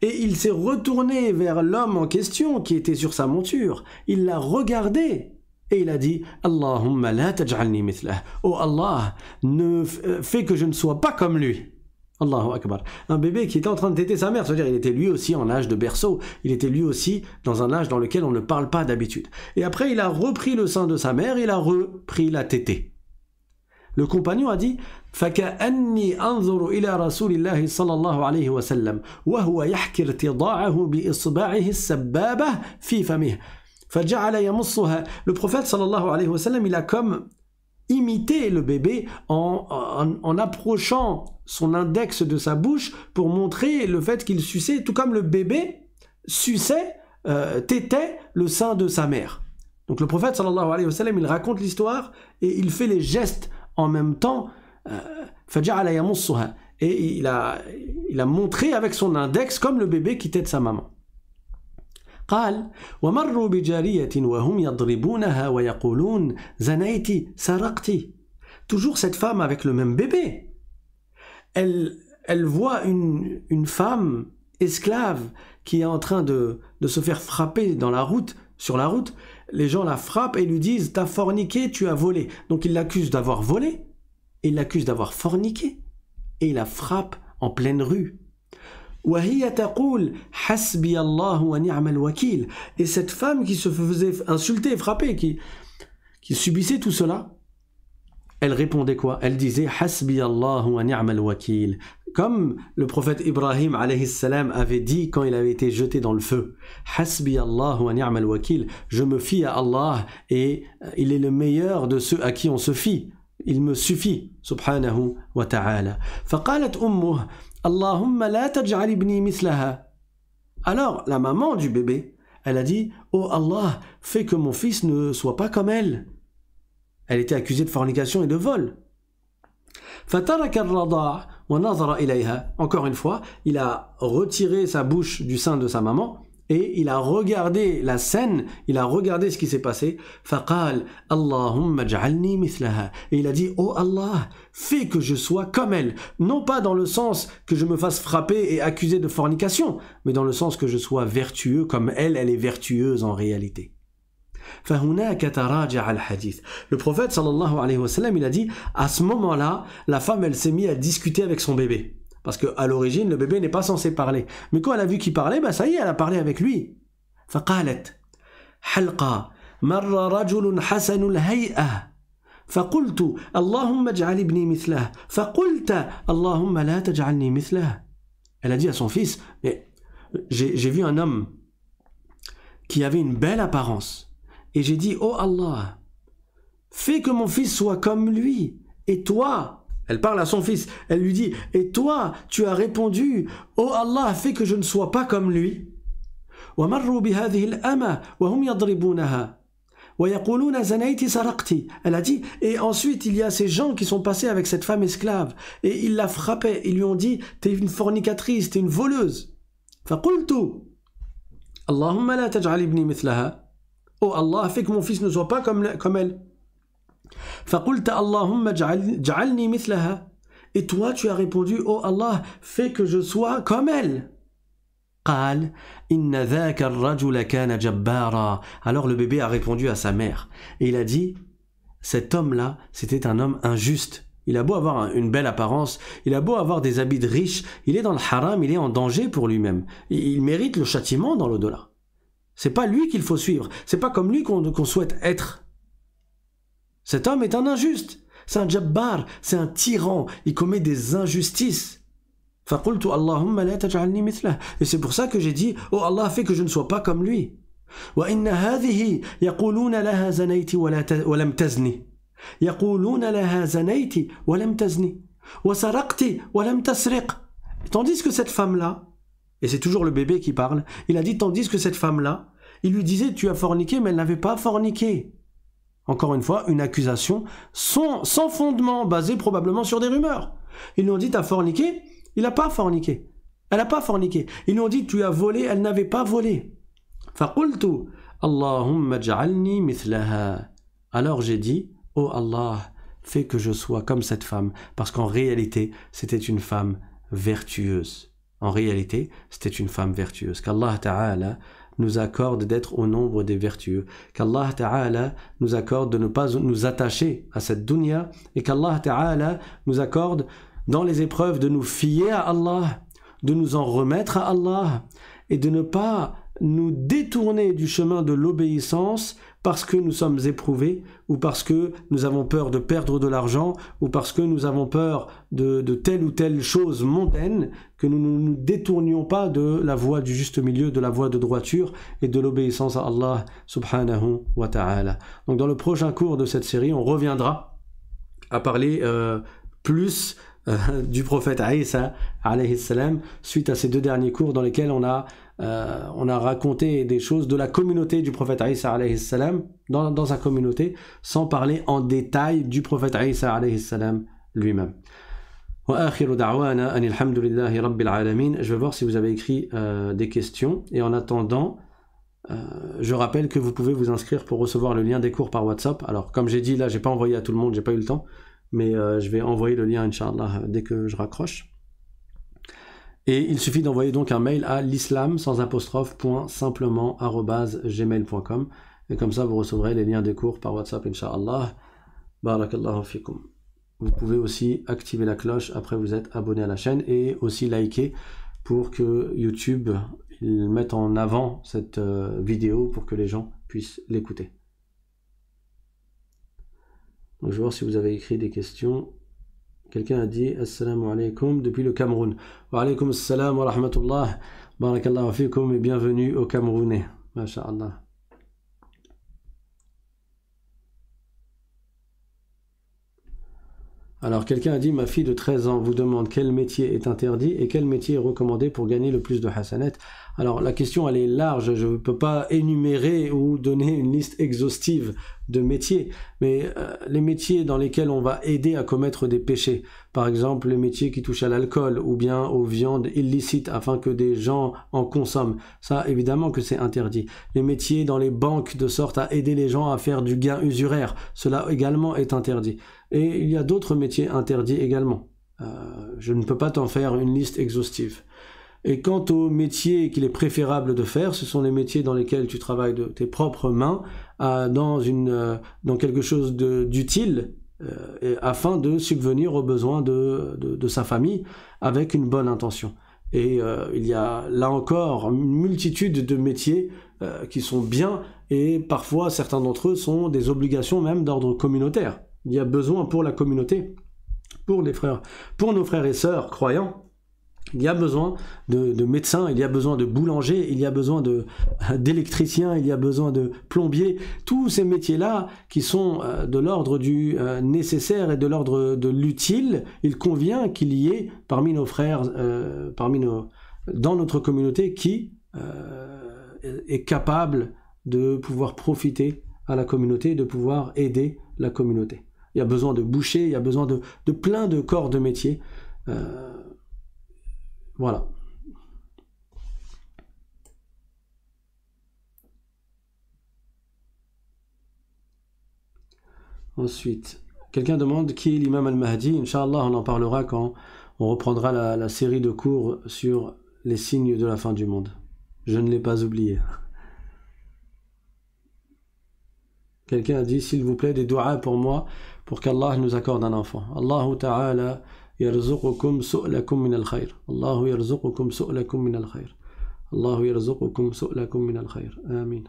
et il s'est retourné vers l'homme en question qui était sur sa monture. Il l'a regardé et il a dit Allahumma la taj'alni mithla. Oh Allah, ne euh, fais que je ne sois pas comme lui. Un bébé qui était en train de téter sa mère, c'est-à-dire il était lui aussi en âge de berceau, il était lui aussi dans un âge dans lequel on ne parle pas d'habitude. Et après, il a repris le sein de sa mère, il a repris la tétée. Le compagnon a dit Le prophète il a comme imiter le bébé en, approchant son index de sa bouche pour montrer le fait qu'il suçait, tout comme le bébé suçait, euh, tétait le sein de sa mère. Donc le prophète sallallahu alayhi wa sallam, il raconte l'histoire et il fait les gestes en même temps. Euh, et il a, il a montré avec son index comme le bébé qui tête sa maman toujours cette femme avec le même bébé elle, voit une, femme esclave qui est en train de, se faire frapper dans la route sur la route les gens la frappent et lui disent t'as forniqué tu as volé donc il l'accuse d'avoir volé et ils l'accusent d'avoir forniqué et il la frappe en pleine rue et cette femme qui se faisait insulter, frapper, qui, qui subissait tout cela, elle répondait quoi Elle disait Comme le prophète Ibrahim salam avait dit quand il avait été jeté dans le feu Je me fie à Allah et euh, il est le meilleur de ceux à qui on se fie. Il me suffit, subhanahu wa ta'ala. Alors la maman du bébé, elle a dit Oh Allah, fais que mon fils ne soit pas comme elle. Elle était accusée de fornication et de vol. Encore une fois, il a retiré sa bouche du sein de sa maman et il a regardé la scène, il a regardé ce qui s'est passé. faqal allahumma ja'alni mithlaha. Et il a dit "Oh Allah, fais que je sois comme elle." Non pas dans le sens que je me fasse frapper et accuser de fornication, mais dans le sens que je sois vertueux comme elle, elle est vertueuse en réalité. Le prophète sallallahu alayhi wa sallam, il a dit à ce moment-là, la femme elle s'est mise à discuter avec son bébé. Parce qu'à l'origine, le bébé n'est pas censé parler. Mais quand elle a vu qu'il parlait, ben ça y est, elle a parlé avec lui. فقالت حلقة مر رجل حسن الهيئة Allahumma اللهم اجعل ابني Fa فقلت Allahumma لا تجعلني مثله Elle a dit à son fils, mais j'ai vu un homme qui avait une belle apparence. Et j'ai dit, oh Allah, fais que mon fils soit comme lui. Et toi, elle parle à son fils. Elle lui dit, et toi, tu as répondu, oh Allah, fais que je ne sois pas comme lui. Hum elle a dit, et ensuite il y a ces gens qui sont passés avec cette femme esclave, et ils la frappaient, ils lui ont dit, t'es une fornicatrice, t'es une voleuse. Allahumma la Oh Allah, fais que mon fils ne soit pas comme elle. Et toi, tu as répondu, oh Allah, fais que je sois comme elle. Alors le bébé a répondu à sa mère. Et il a dit, cet homme-là, c'était un homme injuste. Il a beau avoir une belle apparence, il a beau avoir des habits de riche, il est dans le haram, il est en danger pour lui-même. Il mérite le châtiment dans l'au-delà. C'est pas lui qu'il faut suivre, c'est pas comme lui qu'on souhaite être. Cet homme est un injuste. C'est un jabbar, c'est un tyran. Il commet des injustices. Et c'est pour ça que j'ai dit, oh Allah, fais que je ne sois pas comme lui. tandis que cette femme là et c'est toujours le bébé qui parle il a dit tandis que cette femme là il lui disait tu as forniqué mais elle n'avait pas forniqué encore une fois, une accusation sans, fondement, basée probablement sur des rumeurs. Ils nous ont dit, as forniqué Il n'a pas forniqué. Elle n'a pas forniqué. Ils nous ont dit, tu as volé, elle n'avait pas volé. Alors j'ai dit, oh Allah, fais que je sois comme cette femme, parce qu'en réalité, c'était une femme vertueuse. En réalité, c'était une femme vertueuse. Qu'Allah Ta'ala nous accorde d'être au nombre des vertueux. Qu'Allah Ta'ala nous accorde de ne pas nous attacher à cette dunya et qu'Allah Ta'ala nous accorde dans les épreuves de nous fier à Allah, de nous en remettre à Allah et de ne pas nous détourner du chemin de l'obéissance parce que nous sommes éprouvés ou parce que nous avons peur de perdre de l'argent ou parce que nous avons peur de, telle ou telle chose mondaine, que nous ne nous détournions pas de la voie du juste milieu, de la voie de droiture et de l'obéissance à Allah subhanahu wa ta'ala. Donc dans le prochain cours de cette série, on reviendra à parler euh, plus euh, du prophète Aïssa, alayhi salam, suite à ces deux derniers cours dans lesquels on a euh, on a raconté des choses de la communauté du prophète Isa salam dans, dans sa communauté, sans parler en détail du prophète Isa salam lui-même. Je vais voir si vous avez écrit euh, des questions. Et en attendant, euh, je rappelle que vous pouvez vous inscrire pour recevoir le lien des cours par WhatsApp. Alors, comme j'ai dit, là, j'ai pas envoyé à tout le monde, j'ai pas eu le temps. Mais je vais envoyer le lien, Inch'Allah, dès que je raccroche. Et il suffit d'envoyer donc un mail à l'islam sans apostrophe point simplement gmail.com et comme ça vous recevrez les liens des cours par WhatsApp inshallah. Barakallahu Vous pouvez aussi activer la cloche après vous êtes abonné à la chaîne et aussi liker pour que YouTube mette en avant cette euh, vidéo pour que les gens puissent l'écouter. Donc je vais voir si vous avez écrit des questions. Quelqu'un a dit Assalamu alaikum depuis le Cameroun. Wa alaikum assalam wa rahmatullah. Barakallahu fikum et bienvenue au Camerounais. Masha'Allah. Alors quelqu'un a dit ma fille de 13 ans vous demande quel métier est interdit et quel métier est recommandé pour gagner le plus de Hassanet ?» Alors la question elle est large, je ne peux pas énumérer ou donner une liste exhaustive de métiers, mais euh, les métiers dans lesquels on va aider à commettre des péchés, par exemple les métiers qui touchent à l'alcool ou bien aux viandes illicites afin que des gens en consomment, ça évidemment que c'est interdit. Les métiers dans les banques de sorte à aider les gens à faire du gain usuraire, cela également est interdit. Et il y a d'autres métiers interdits également. Euh, je ne peux pas t'en faire une liste exhaustive. Et quant aux métiers qu'il est préférable de faire, ce sont les métiers dans lesquels tu travailles de tes propres mains euh, dans, quelque chose d'utile euh, afin de subvenir aux besoins de, sa famille avec une bonne intention. Et il y a là encore une multitude de métiers qui sont bien et parfois certains d'entre eux sont des obligations même d'ordre communautaire. Il y a besoin pour la communauté, pour les frères, pour nos frères et sœurs croyants. Il y a besoin de, médecins, il y a besoin de boulangers, il y a besoin d'électriciens, il y a besoin de plombiers. Tous ces métiers-là qui sont euh, de l'ordre du euh, nécessaire et de l'ordre de l'utile, il convient qu'il y ait parmi nos frères, euh, parmi nos, dans notre communauté, qui est capable de pouvoir profiter à la communauté, de pouvoir aider la communauté il y a besoin de boucher, il y a besoin de, plein de corps de métier. Euh, voilà. Ensuite, quelqu'un demande qui est l'imam al-Mahdi. Inch'Allah, on en parlera quand on reprendra la, la, série de cours sur les signes de la fin du monde. Je ne l'ai pas oublié. Quelqu'un a dit, s'il vous plaît, des doigts pour moi pour qu'Allah nous accorde un enfant. Allahu Ta'ala yarzuqukum su'lakum min al-khayr. Allahu yarzuqukum su'lakum min al-khayr. Allahu yarzuqukum su'lakum min al-khayr. Amin.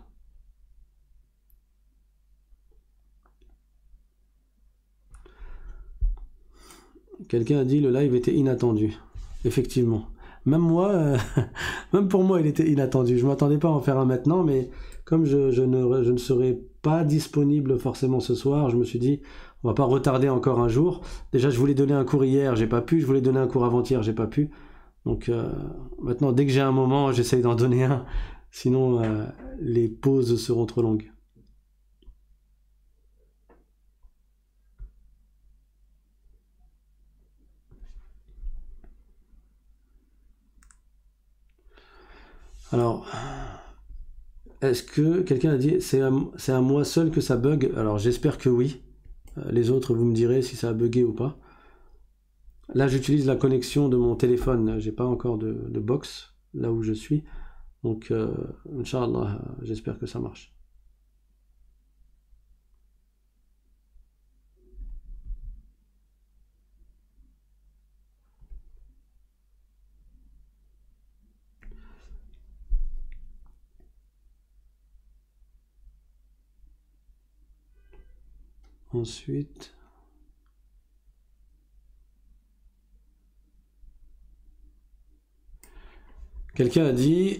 Quelqu'un a dit le live était inattendu. Effectivement. Même moi, euh, même pour moi, il était inattendu. Je ne m'attendais pas à en faire un maintenant, mais comme je, ne, je ne serai pas disponible forcément ce soir, je me suis dit, on va pas retarder encore un jour. Déjà, je voulais donner un cours hier, j'ai pas pu. Je voulais donner un cours avant-hier, j'ai pas pu. Donc euh, maintenant, dès que j'ai un moment, j'essaye d'en donner un. Sinon, euh, les pauses seront trop longues. Alors, est-ce que quelqu'un a dit c'est à moi seul que ça bug Alors j'espère que oui. Euh, les autres, vous me direz si ça a bugué ou pas. Là, j'utilise la connexion de mon téléphone. J'ai pas encore de, box là où je suis. Donc, euh, euh j'espère que ça marche. Ensuite, quelqu'un a dit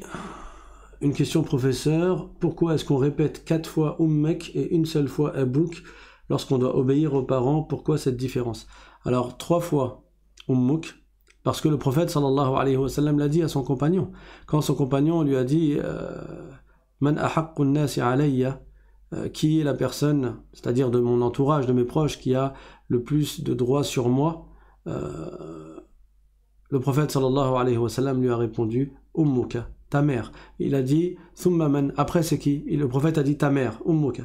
une question professeur, pourquoi est-ce qu'on répète quatre fois ummek et une seule fois abouk lorsqu'on doit obéir aux parents Pourquoi cette différence Alors trois fois ummuk parce que le prophète sallallahu alayhi wa sallam l'a dit à son compagnon. Quand son compagnon lui a dit euh, Man nasi alayya euh, qui est la personne, c'est-à-dire de mon entourage, de mes proches, qui a le plus de droits sur moi euh, Le prophète sallallahu alayhi wa sallam lui a répondu Ummuka, ta mère. Il a dit Thumma après c'est qui Et le prophète a dit ta mère, Ummuka.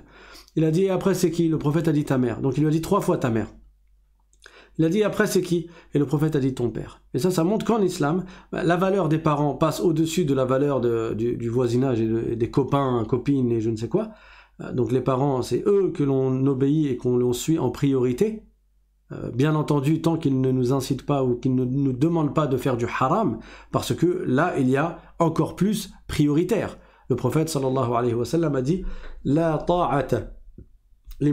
Il a dit après c'est qui Le prophète a dit ta mère. Donc il lui a dit trois fois ta mère. Il a dit après c'est qui Et le prophète a dit ton père. Et ça, ça montre qu'en islam, bah, la valeur des parents passe au-dessus de la valeur du, voisinage et, des copains, copines et je ne sais quoi. Euh, donc les parents, c'est eux que l'on obéit et qu'on suit en priorité. Euh, bien entendu, tant qu'ils ne nous incitent pas ou qu'ils ne nous demandent pas de faire du haram, parce que là, il y a encore plus prioritaire. Le prophète sallallahu alayhi wa sallam a dit La ta'ata li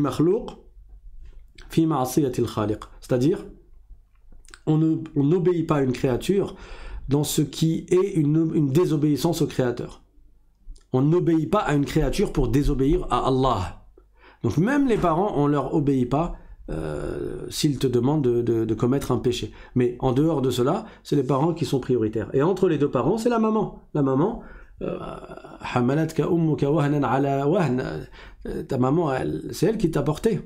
fi ma'asiyatil khaliq. C'est-à-dire, on n'obéit pas à une créature dans ce qui est une désobéissance au créateur on n'obéit pas à une créature pour désobéir à Allah. Donc même les parents, on leur obéit pas euh, s'ils te demandent de, commettre un péché. Mais en dehors de cela, c'est les parents qui sont prioritaires. Et entre les deux parents, c'est la maman. La maman, euh, euh, ta maman, c'est elle qui t'a porté.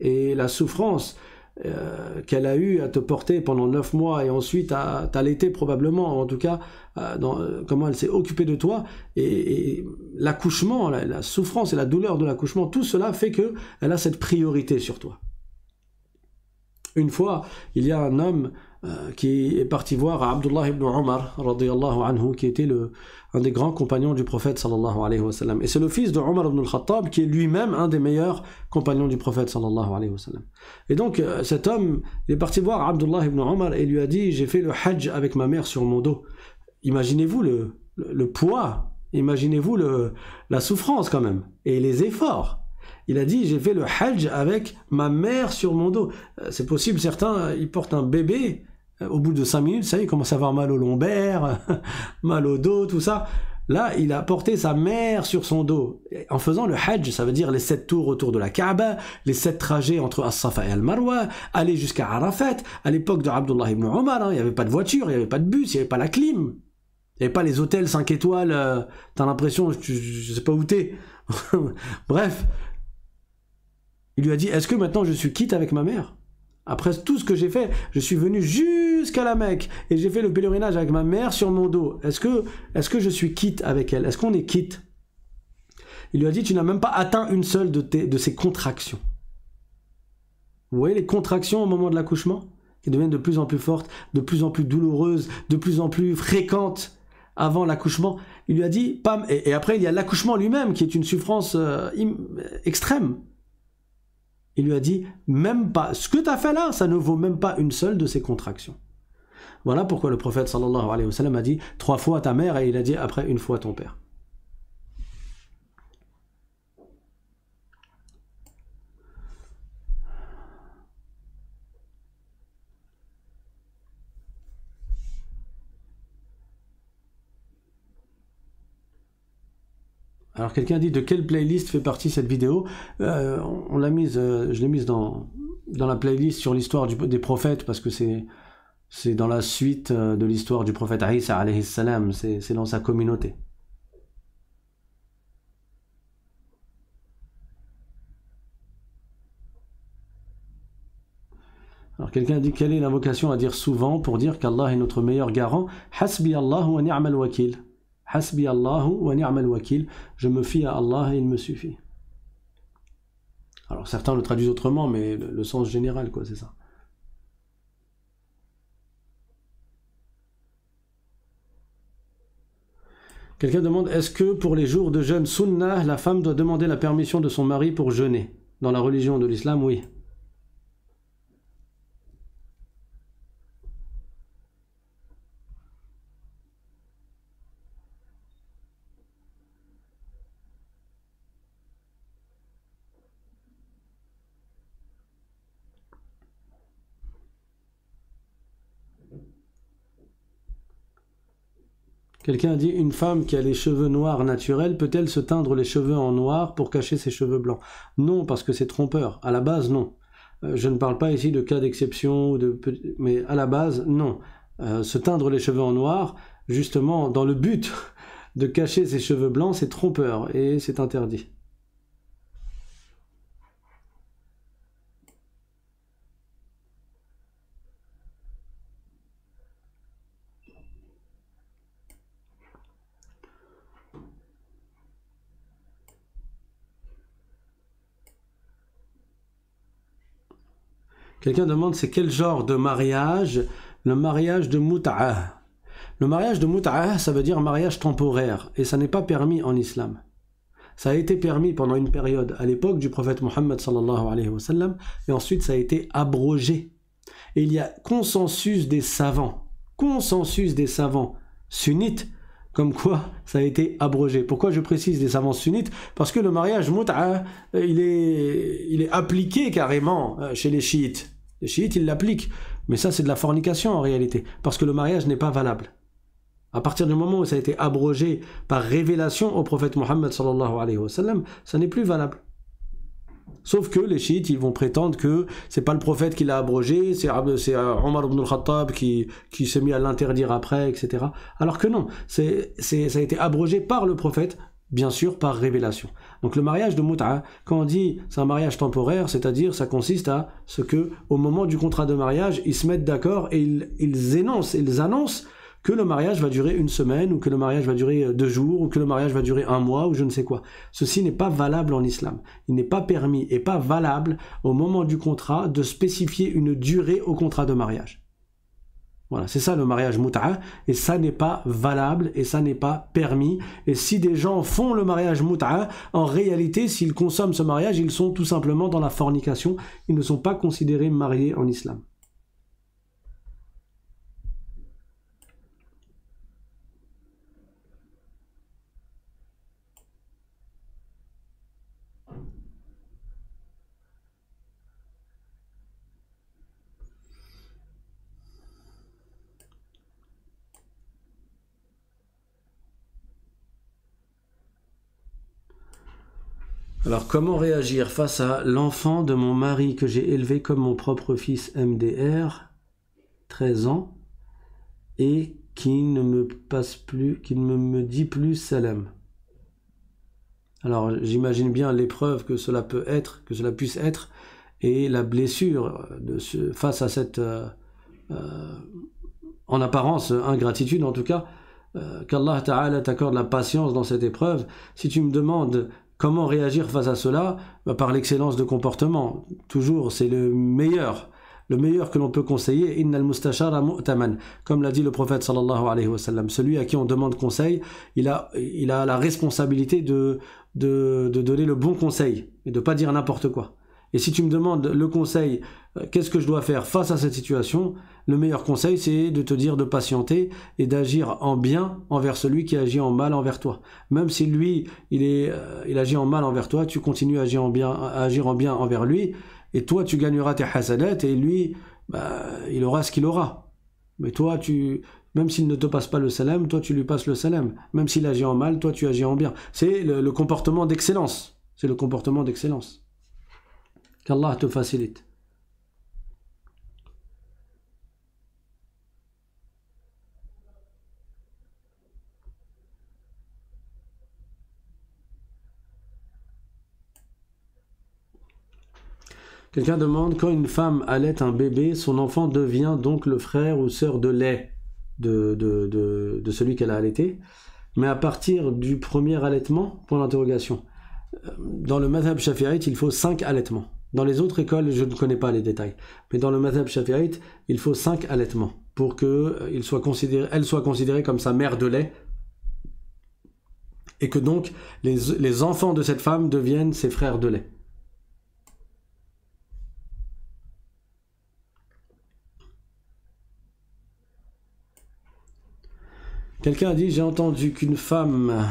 Et la souffrance, euh, qu'elle a eu à te porter pendant neuf mois et ensuite à t'allaiter probablement, en tout cas, euh, euh, comment elle s'est occupée de toi. Et, l'accouchement, la, la, souffrance et la douleur de l'accouchement, tout cela fait que elle a cette priorité sur toi. Une fois, il y a un homme euh, qui est parti voir Abdullah ibn Omar, anhu, qui était un des grands compagnons du prophète Et c'est le fils de Omar ibn al-Khattab qui est lui-même un des meilleurs compagnons du prophète sallallahu Et donc euh, cet homme, est parti voir Abdullah ibn Omar et lui a dit J'ai fait le hajj avec ma mère sur mon dos. Imaginez-vous le, le poids, imaginez-vous la souffrance quand même, et les efforts. Il a dit, j'ai fait le hajj avec ma mère sur mon dos. Euh, c'est possible, certains, ils portent un bébé au bout de cinq minutes, ça y il commence à avoir mal au lombaire, mal au dos, tout ça. Là, il a porté sa mère sur son dos. En faisant le Hajj, ça veut dire les sept tours autour de la Kaaba, les sept trajets entre As-Safa et Al-Marwa, aller jusqu'à Arafat. À l'époque de Abdullah ibn Omar, hein, il n'y avait pas de voiture, il n'y avait pas de bus, il n'y avait pas la clim. Il n'y avait pas les hôtels 5 étoiles, tu euh, t'as l'impression, je, ne sais pas où t'es. Bref. Il lui a dit, est-ce que maintenant je suis quitte avec ma mère après tout ce que j'ai fait, je suis venu jusqu'à la Mecque et j'ai fait le pèlerinage avec ma mère sur mon dos. Est-ce que, je suis quitte avec elle Est-ce qu'on est quitte Il lui a dit, tu n'as même pas atteint une seule de, ces contractions. Vous voyez les contractions au moment de l'accouchement qui deviennent de plus en plus fortes, de plus en plus douloureuses, de plus en plus fréquentes avant l'accouchement. Il lui a dit, pam, et, après il y a l'accouchement lui-même qui est une souffrance euh, extrême. Il lui a dit même pas, ce que tu as fait là, ça ne vaut même pas une seule de ces contractions. Voilà pourquoi le prophète sallallahu alayhi wa sallam a dit trois fois ta mère et il a dit après une fois ton père. Alors quelqu'un dit de quelle playlist fait partie cette vidéo euh, On, l'a mise, euh, je l'ai mise dans, dans la playlist sur l'histoire des prophètes parce que c'est c'est dans la suite euh, de l'histoire du prophète aïssa alayhi salam, c'est dans sa communauté. Alors quelqu'un dit quelle est l'invocation à dire souvent pour dire qu'Allah est notre meilleur garant Hasbi Allah wa ni'mal wakil. Hasbi Allahu wa ni'mal wakil. Je me fie à Allah et il me suffit. Alors certains le traduisent autrement, mais le, sens général, quoi, c'est ça. Quelqu'un demande est-ce que pour les jours de jeûne sunnah, la femme doit demander la permission de son mari pour jeûner Dans la religion de l'islam, oui. Quelqu'un dit Une femme qui a les cheveux noirs naturels peut-elle se teindre les cheveux en noir pour cacher ses cheveux blancs Non, parce que c'est trompeur. À la base, non. Euh, je ne parle pas ici de cas d'exception, de... mais à la base, non. Euh, se teindre les cheveux en noir, justement, dans le but de cacher ses cheveux blancs, c'est trompeur et c'est interdit. Quelqu'un demande c'est quel genre de mariage Le mariage de Mut'a. Le mariage de muta'a ça veut dire mariage temporaire, et ça n'est pas permis en islam. Ça a été permis pendant une période à l'époque du prophète Mohammed sallallahu alayhi wa sallam, et ensuite ça a été abrogé. Et il y a consensus des savants, consensus des savants sunnites, comme quoi ça a été abrogé. Pourquoi je précise des savants sunnites Parce que le mariage mut'a, euh, il est appliqué carrément euh, chez les chiites. Les chiites, ils l'appliquent. Mais ça, c'est de la fornication en réalité, parce que le mariage n'est pas valable. À partir du moment où ça a été abrogé par révélation au prophète Mohammed ça n'est plus valable. Sauf que les chiites, ils vont prétendre que c'est pas le prophète qui l'a abrogé, c'est euh, Omar ibn al-Khattab qui, qui s'est mis à l'interdire après, etc. Alors que non, c'est ça a été abrogé par le prophète, bien sûr, par révélation. Donc le mariage de Mut'a, quand on dit c'est un mariage temporaire, c'est-à-dire ça consiste à ce que au moment du contrat de mariage, ils se mettent d'accord et ils, ils énoncent, ils annoncent que le mariage va durer une semaine ou que le mariage va durer deux jours ou que le mariage va durer un mois ou je ne sais quoi. Ceci n'est pas valable en islam. Il n'est pas permis et pas valable au moment du contrat de spécifier une durée au contrat de mariage. Voilà, c'est ça le mariage mout'a, et ça n'est pas valable, et ça n'est pas permis. Et si des gens font le mariage mout'a, en réalité, s'ils consomment ce mariage, ils sont tout simplement dans la fornication, ils ne sont pas considérés mariés en islam. Alors, comment réagir face à l'enfant de mon mari que j'ai élevé comme mon propre fils MDR, 13 ans, et qui ne me passe plus, qui ne me dit plus salam Alors, j'imagine bien l'épreuve que cela peut être, que cela puisse être, et la blessure de face à cette, euh, euh, en apparence, ingratitude en tout cas, euh, qu'Allah Ta'ala t'accorde la patience dans cette épreuve. Si tu me demandes Comment réagir face à cela bah, Par l'excellence de comportement. Toujours, c'est le meilleur. Le meilleur que l'on peut conseiller, innal Comme l'a dit le prophète Celui à qui on demande conseil, il a, il a la responsabilité de, de, de donner le bon conseil et de ne pas dire n'importe quoi. Et si tu me demandes le conseil, euh, qu'est-ce que je dois faire face à cette situation Le meilleur conseil, c'est de te dire de patienter et d'agir en bien envers celui qui agit en mal envers toi. Même si lui, il, est, euh, il agit en mal envers toi, tu continues à agir en bien, agir en bien envers lui, et toi, tu gagneras tes hasadettes et lui, bah, il aura ce qu'il aura. Mais toi, tu, même s'il ne te passe pas le salam, toi, tu lui passes le salam. Même s'il agit en mal, toi, tu agis en bien. C'est le comportement d'excellence. C'est le comportement d'excellence. Qu'Allah te facilite. Quelqu'un demande quand une femme allait un bébé, son enfant devient donc le frère ou sœur de lait de, celui qu'elle a allaité, mais à partir du premier allaitement Point d'interrogation. Euh, dans le madhab shafi'ite, il faut cinq allaitements. Dans les autres écoles, je ne connais pas les détails. Mais dans le madhab Shapirit, il faut cinq allaitements pour qu'elle euh, soit, elle soit considérée comme sa mère de lait. Et que donc les, enfants de cette femme deviennent ses frères de lait. Quelqu'un a dit J'ai entendu qu'une femme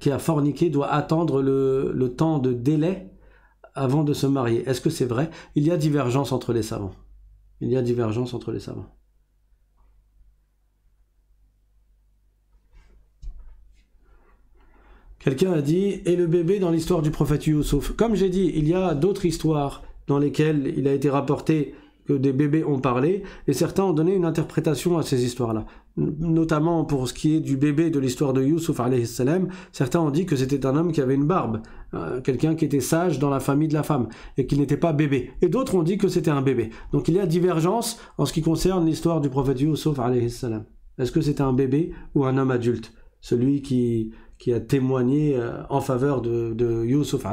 qui a forniqué doit attendre le temps de délai avant de se marier. Est-ce que c'est vrai Il y a divergence entre les savants. Il y a divergence entre les savants. Quelqu'un a dit Et le bébé dans l'histoire du prophète Youssouf Comme j'ai dit, il y a d'autres histoires dans lesquelles il a été rapporté que des bébés ont parlé, et certains ont donné une interprétation à ces histoires-là. Notamment pour ce qui est du bébé de l'histoire de Youssouf, certains ont dit que c'était un homme qui avait une barbe, euh, quelqu'un qui était sage dans la famille de la femme, et qu'il n'était pas bébé. Et d'autres ont dit que c'était un bébé. Donc il y a divergence en ce qui concerne l'histoire du prophète Youssouf, Est-ce que c'était un bébé ou un homme adulte Celui qui, qui a témoigné euh, en faveur de, de Youssouf,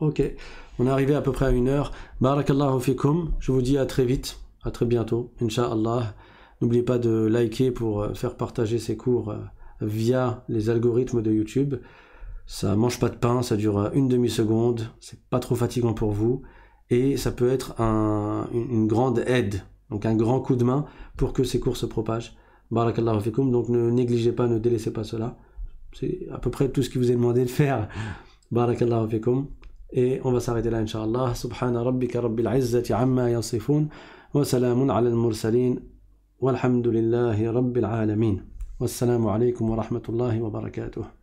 Ok, on est arrivé à peu près à une heure. Barakallahu fikum. Je vous dis à très vite, à très bientôt, Inch'Allah. N'oubliez pas de liker pour euh, faire partager ces cours euh, via les algorithmes de YouTube. Ça ne mange pas de pain, ça dure euh, une demi-seconde, c'est pas trop fatigant pour vous et ça peut être une grande aide, donc un grand coup de main pour que ces cours se propagent. Barakallahu fikum, donc ne négligez pas, ne délaissez pas cela. C'est à peu près tout ce qui vous est demandé de faire. Barakallahu fikum. Et on va s'arrêter là, Inch'Allah. Subhana rabbika rabbil izzati amma yasifun. Wa salamun ala al-mursalin. Walhamdulillahi rabbil alameen. Wassalamu alaikum wa rahmatullahi wa barakatuh.